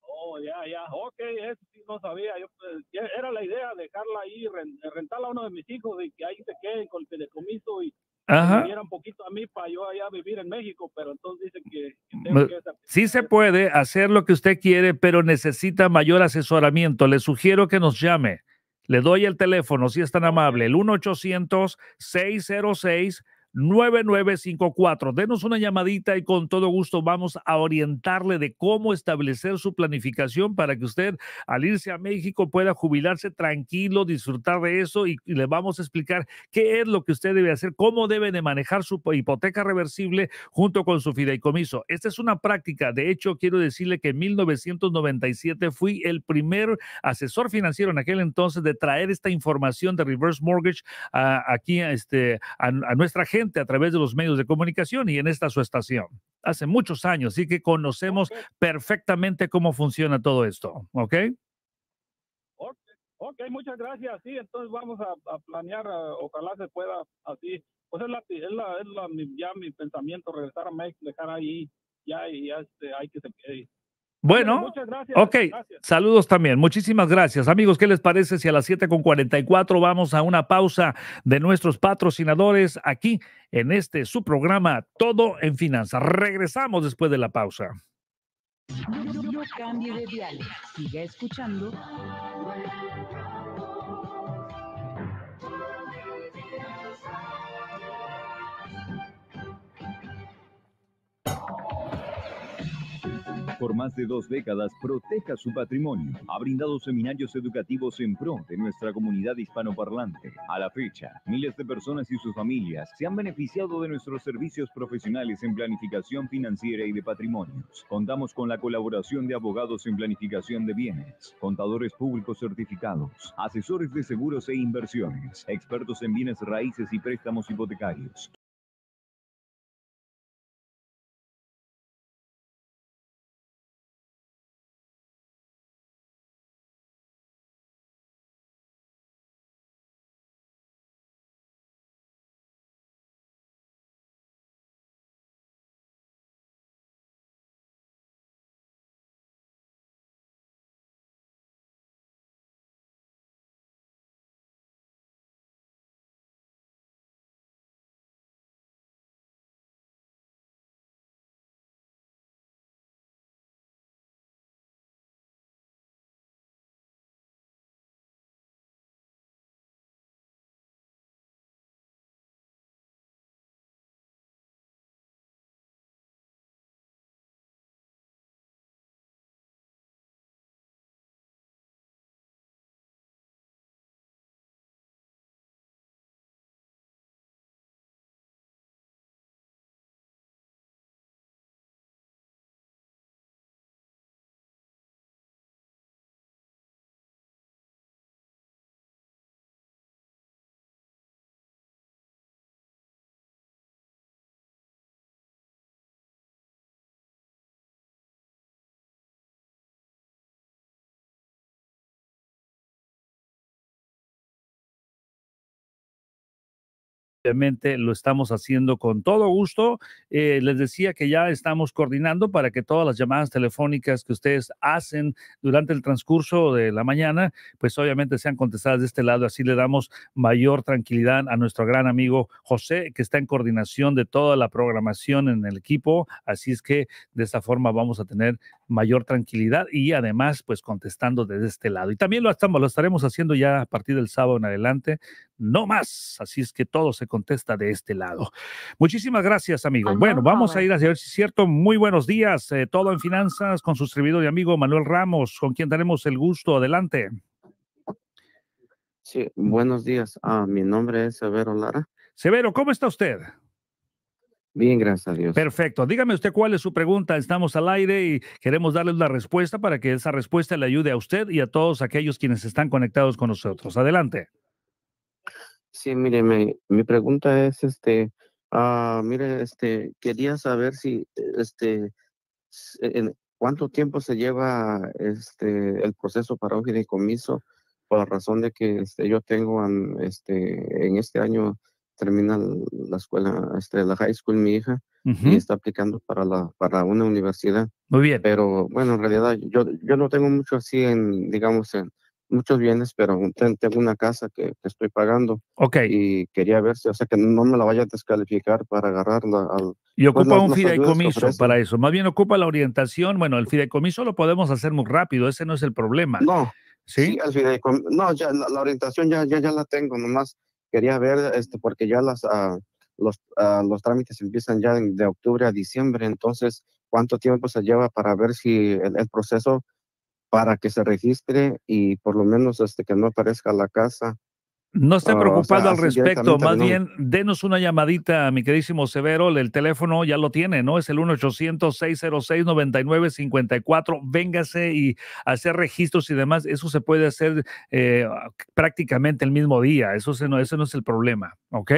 Oh, ya, ya, ok, eso sí no sabía, yo, pues, era la idea dejarla ahí, rentarla a uno de mis hijos y que ahí se queden con el telecomiso y Ajá. un poquito a mí para yo allá vivir en México, pero entonces dice que, que, pues, que... Sí se puede hacer lo que usted quiere, pero necesita mayor asesoramiento. Le sugiero que nos llame. Le doy el teléfono, si es tan amable, el 1 800 606 9954. Denos una llamadita y con todo gusto vamos a orientarle de cómo establecer su planificación para que usted al irse a México pueda jubilarse tranquilo, disfrutar de eso y, le vamos a explicar qué es lo que usted debe hacer, cómo debe de manejar su hipoteca reversible junto con su fideicomiso. Esta es una práctica. De hecho, quiero decirle que en 1997 fui el primer asesor financiero en aquel entonces de traer esta información de reverse mortgage aquí este, a nuestra gente a través de los medios de comunicación y en esta su estación. Hace muchos años, así que conocemos perfectamente cómo funciona todo esto, ¿ok? Ok, muchas gracias. Sí, entonces vamos a, planear, ah, ojalá se pueda así. Pues es, la, es, la, es la, ya mi pensamiento, regresar a México, dejar ahí, ya, y ya este, hay que se, bueno, muchas gracias. Ok, saludos también. Muchísimas gracias. Amigos, ¿qué les parece si a las con 7.44 vamos a una pausa de nuestros patrocinadores aquí en este su programa Todo en Finanzas? Regresamos después de la pausa. escuchando. Por más de dos décadas, proteja su patrimonio. Ha brindado seminarios educativos en pro de nuestra comunidad hispanoparlante. A la fecha, miles de personas y sus familias se han beneficiado de nuestros servicios profesionales en planificación financiera y de patrimonios. Contamos con la colaboración de abogados en planificación de bienes, contadores públicos certificados, asesores de seguros e inversiones, expertos en bienes raíces y préstamos hipotecarios. obviamente lo estamos haciendo con todo gusto. Eh, les decía que ya estamos coordinando para que todas las llamadas telefónicas que ustedes hacen durante el transcurso de la mañana, pues obviamente sean contestadas de este lado. Así le damos mayor tranquilidad a nuestro gran amigo José, que está en coordinación de toda la programación en el equipo. Así es que de esta forma vamos a tener mayor tranquilidad y además pues contestando desde este lado. Y también lo, estamos, lo estaremos haciendo ya a partir del sábado en adelante, no más. Así es que todo se contesta de este lado. Muchísimas gracias amigos. Ah, bueno, vamos a ir hacia ver si es cierto. Muy buenos días, eh, todo en finanzas con su servidor y amigo Manuel Ramos, con quien daremos el gusto. Adelante. Sí, buenos días. Ah, mi nombre es Severo Lara. Severo, ¿cómo está usted? Bien, gracias a Dios. Perfecto. Dígame usted cuál es su pregunta. Estamos al aire y queremos darle una respuesta para que esa respuesta le ayude a usted y a todos aquellos quienes están conectados con nosotros. Adelante. Sí, mire, mi pregunta es, este, ah, mire, este, quería saber si, este, e, en cuánto tiempo se lleva, este, el proceso para un comiso, por la razón de que, este, yo tengo, este, en este año termina la escuela, este, la high school, mi hija, y está aplicando para, la, para una universidad. Muy bien. Pero bueno, en realidad yo, yo no tengo mucho así en, digamos, en muchos bienes, pero tengo una casa que, estoy pagando. Ok. Y quería ver si, o sea, que no me la vaya a descalificar para agarrarla al... Y pues, ocupa un fideicomiso para eso. Más bien ocupa la orientación. Bueno, el fideicomiso lo podemos hacer muy rápido, ese no es el problema. No. Sí, el fideicomiso. No, ya la, orientación ya, ya, ya la tengo, nomás quería ver, este, porque ya las, ah, los, ah, los trámites empiezan ya de octubre a diciembre, entonces, ¿cuánto tiempo se lleva para ver si el, el proceso para que se registre y por lo menos este, que no aparezca la casa? No esté oh, preocupado al respecto, más bien denos una llamadita, mi queridísimo Severo, el teléfono ya lo tiene, ¿no? Es el 1-800-606-9954, véngase y hacer registros y demás, eso se puede hacer eh, prácticamente el mismo día, eso, no, es el problema, ¿ok?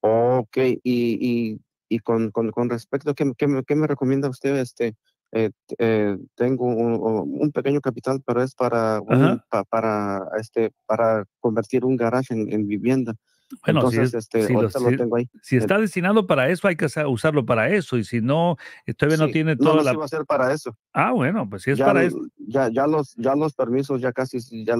Ok, y, con, respecto, qué me recomienda usted este? Eh, eh, tengo un, pequeño capital, pero es para, para, este, para convertir un garaje en, vivienda. Bueno, Entonces, este, si, está destinado para eso, hay que usarlo para eso. Y si no, eh, todavía no tiene todo no, no va a ser para eso. Ah, bueno, pues es ya, para eso. Ya, los, ya los permisos ya casi ya,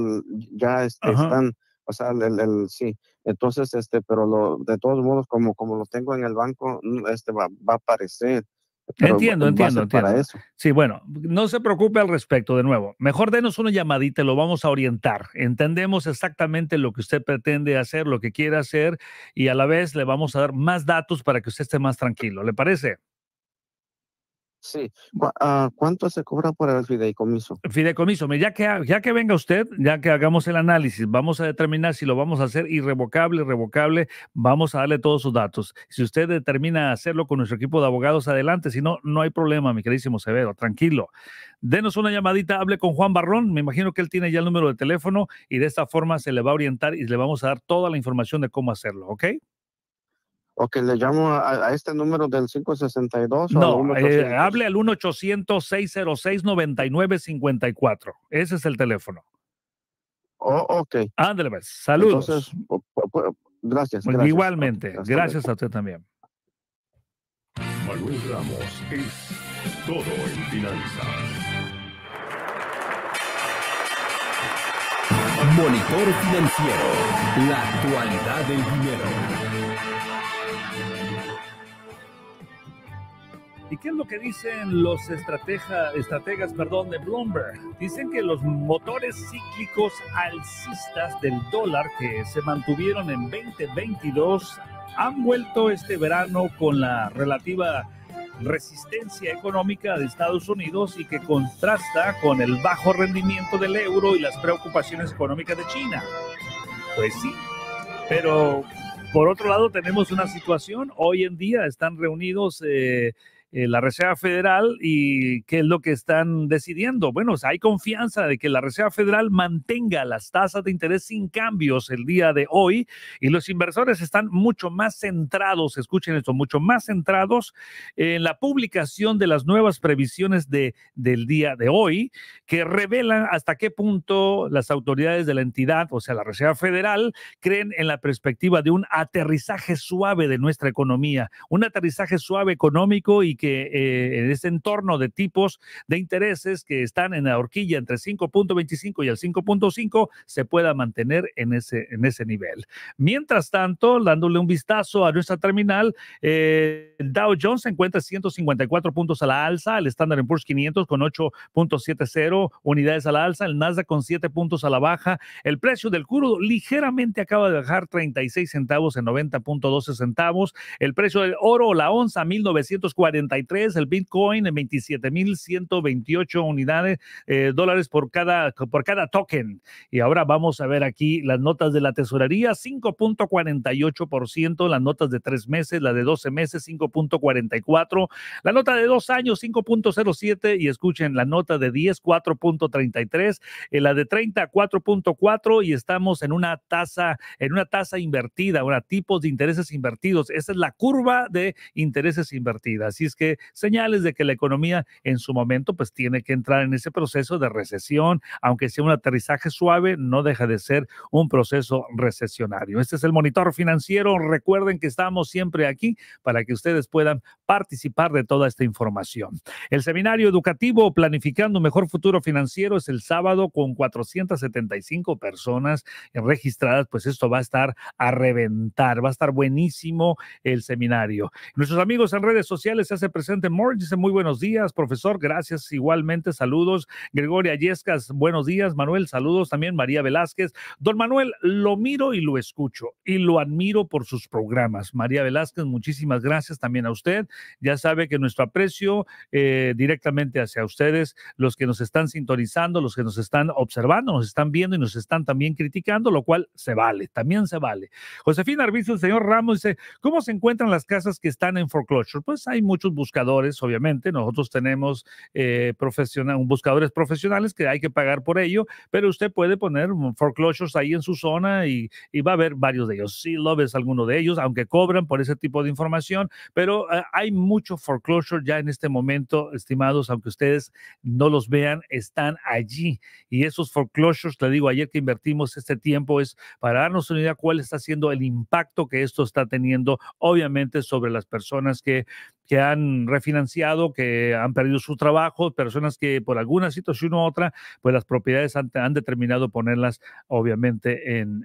ya este, están. O sea, el, el, sí. Entonces, este, pero lo, de todos modos, como, como lo tengo en el banco, este va, va a aparecer entiendo, entiendo, Sí, bueno, no se preocupe al respecto, de nuevo. Mejor denos una llamadita, lo vamos a orientar. Entendemos exactamente lo que usted pretende hacer, lo que quiere hacer, y a la vez le vamos a dar más datos para que usted esté más tranquilo. ¿Le parece? Sí. Ah, ¿Cuánto se cobra por el fideicomiso? Fideicomiso, ya que, ya que venga usted, ya que hagamos el análisis, vamos a determinar si lo vamos a hacer irrevocable, revocable, vamos a darle todos sus datos. Si usted determina hacerlo con nuestro equipo de abogados, adelante, si no, no hay problema, mi queridísimo Severo, tranquilo. Denos una llamadita, hable con Juan Barrón, me imagino que él tiene ya el número de teléfono y de esta forma se le va a orientar y le vamos a dar toda la información de cómo hacerlo, ¿ok? o que le llamo a, este número del 562. No, o al eh, hable al 1-800-606-9954. Ese es el teléfono. Oh, ok. Ándale, pues. Saludos. Entonces, pues, gracias, Igualmente. gracias a usted también. Manuel Ramos es todo en finanzas. Monitor Financiero, la actualidad del dinero. ¿Y qué es lo que dicen los estrategas perdón, de Bloomberg? Dicen que los motores cíclicos alcistas del dólar que se mantuvieron en 2022 han vuelto este verano con la relativa resistencia económica de Estados Unidos y que contrasta con el bajo rendimiento del euro y las preocupaciones económicas de China. Pues sí, pero por otro lado, tenemos una situación, hoy en día están reunidos eh, eh, la Reserva Federal y qué es lo que están decidiendo. Bueno, hay confianza de que la Reserva Federal mantenga las tasas de interés sin cambios el día de hoy y los inversores están mucho más centrados, escuchen esto, mucho más centrados en la publicación de las nuevas previsiones de, del día de hoy que revelan hasta qué punto las autoridades de la entidad, o sea, la Reserva Federal, creen en la perspectiva de un aterrizaje suave de nuestra economía, un aterrizaje suave económico y que eh, en ese entorno de tipos de intereses que están en la horquilla entre 5.25 y el 5.5 se pueda mantener en ese, en ese nivel. Mientras tanto, dándole un vistazo a nuestra terminal, eh, el Dow Jones encuentra 154 puntos a la alza, el Standard Poor's 500 con 8.70 unidades a la alza, el Nasdaq con 7 puntos a la baja, el precio del crudo ligeramente acaba de bajar 36 centavos en 90.12 centavos, el precio del oro, la onza, 1940 el Bitcoin en 27,128 unidades, eh, dólares por cada, por cada token. Y ahora vamos a ver aquí las notas de la tesorería, 5.48%, las notas de tres meses, la de 12 meses, 5.44, la nota de dos años, 5.07 y escuchen la nota de 10, 4.33, eh, la de 30, 4.4 y estamos en una tasa, en una tasa invertida, ahora tipos de intereses invertidos. Esa es la curva de intereses invertidas. Así que señales de que la economía en su momento pues tiene que entrar en ese proceso de recesión, aunque sea un aterrizaje suave, no deja de ser un proceso recesionario. Este es el monitor financiero. Recuerden que estamos siempre aquí para que ustedes puedan participar de toda esta información. El seminario educativo Planificando un Mejor Futuro Financiero es el sábado con 475 personas registradas, pues esto va a estar a reventar, va a estar buenísimo el seminario. Nuestros amigos en redes sociales hacen presente. Morris dice muy buenos días, profesor, gracias igualmente, saludos. Gregoria Yescas, buenos días. Manuel, saludos también. María Velázquez. Don Manuel, lo miro y lo escucho y lo admiro por sus programas. María Velázquez, muchísimas gracias también a usted. Ya sabe que nuestro aprecio eh, directamente hacia ustedes, los que nos están sintonizando, los que nos están observando, nos están viendo y nos están también criticando, lo cual se vale, también se vale. Josefina Arbizu, el señor Ramos dice, ¿cómo se encuentran las casas que están en foreclosure? Pues hay muchos buscadores, obviamente. Nosotros tenemos eh, profesional, buscadores profesionales que hay que pagar por ello, pero usted puede poner foreclosures ahí en su zona y, va a haber varios de ellos. Sí, lo ves, alguno de ellos, aunque cobran por ese tipo de información, pero eh, hay mucho foreclosure ya en este momento, estimados, aunque ustedes no los vean, están allí. Y esos foreclosures, te digo, ayer que invertimos este tiempo es para darnos una idea cuál está siendo el impacto que esto está teniendo, obviamente, sobre las personas que, que han refinanciado, que han perdido su trabajo, personas que por alguna situación u otra, pues las propiedades han, determinado ponerlas obviamente en,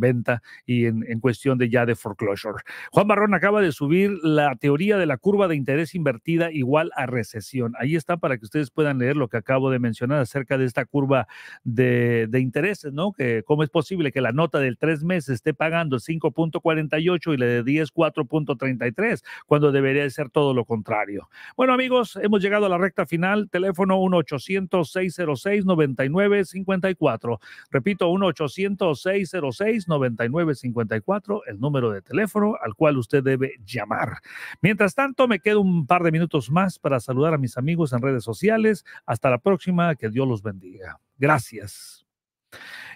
venta y en, cuestión de ya de foreclosure. Juan Barrón acaba de subir la teoría de la curva de interés invertida igual a recesión. Ahí está para que ustedes puedan leer lo que acabo de mencionar acerca de esta curva de, intereses, ¿no? Que cómo es posible que la nota del tres meses esté pagando 5.48 y la de 10 4.33, cuando debería ser todo lo contrario contrario. Bueno, amigos, hemos llegado a la recta final. Teléfono 1-800-606-9954. Repito, 1-800-606-9954, el número de teléfono al cual usted debe llamar. Mientras tanto, me quedo un par de minutos más para saludar a mis amigos en redes sociales. Hasta la próxima. Que Dios los bendiga. Gracias.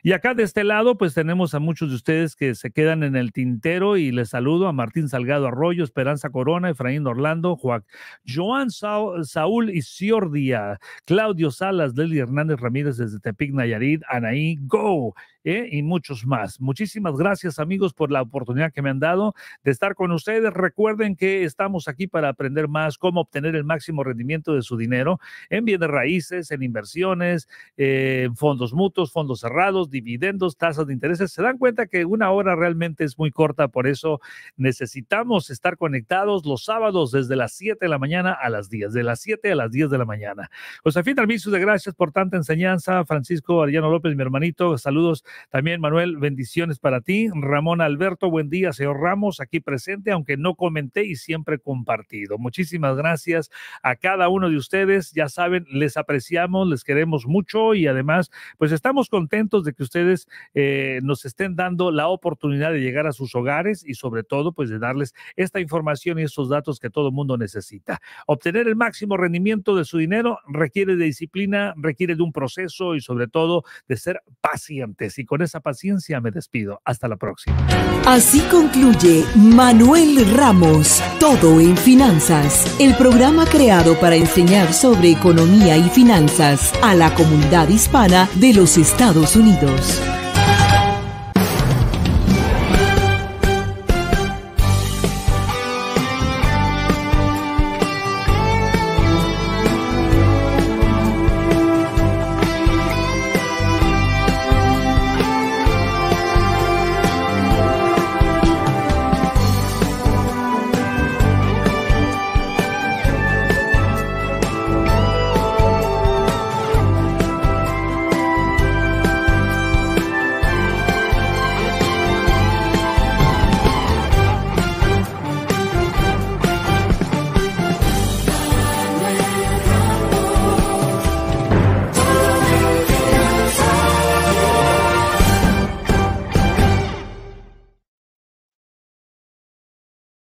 Y acá de este lado, pues tenemos a muchos de ustedes que se quedan en el tintero y les saludo a Martín Salgado Arroyo, Esperanza Corona, Efraín Orlando, Juan Joan Saúl Saúl Isiordia, Claudio Salas, Leli Hernández Ramírez desde Tepic Nayarit, Anaí Go ¿eh? y muchos más. Muchísimas gracias amigos por la oportunidad que me han dado de estar con ustedes. Recuerden que estamos aquí para aprender más cómo obtener el máximo rendimiento de su dinero en bienes raíces, en inversiones, eh, en fondos mutuos, fondos cerrados dividendos, tasas de intereses. Se dan cuenta que una hora realmente es muy corta, por eso necesitamos estar conectados los sábados desde las 7 de la mañana a las 10, de las 7 a las 10 de la mañana. Josefín Albizu, de gracias por tanta enseñanza. Francisco Ariano López, mi hermanito, saludos también, Manuel, bendiciones para ti. Ramón Alberto, buen día, señor Ramos, aquí presente, aunque no comenté y siempre compartido. Muchísimas gracias a cada uno de ustedes. Ya saben, les apreciamos, les queremos mucho y además, pues estamos contentos de que que ustedes eh, nos estén dando la oportunidad de llegar a sus hogares y sobre todo pues de darles esta información y estos datos que todo mundo necesita. Obtener el máximo rendimiento de su dinero requiere de disciplina, requiere de un proceso y sobre todo de ser pacientes. Y con esa paciencia me despido. Hasta la próxima. Así concluye Manuel Ramos, Todo en Finanzas, el programa creado para enseñar sobre economía y finanzas a la comunidad hispana de los Estados Unidos. News.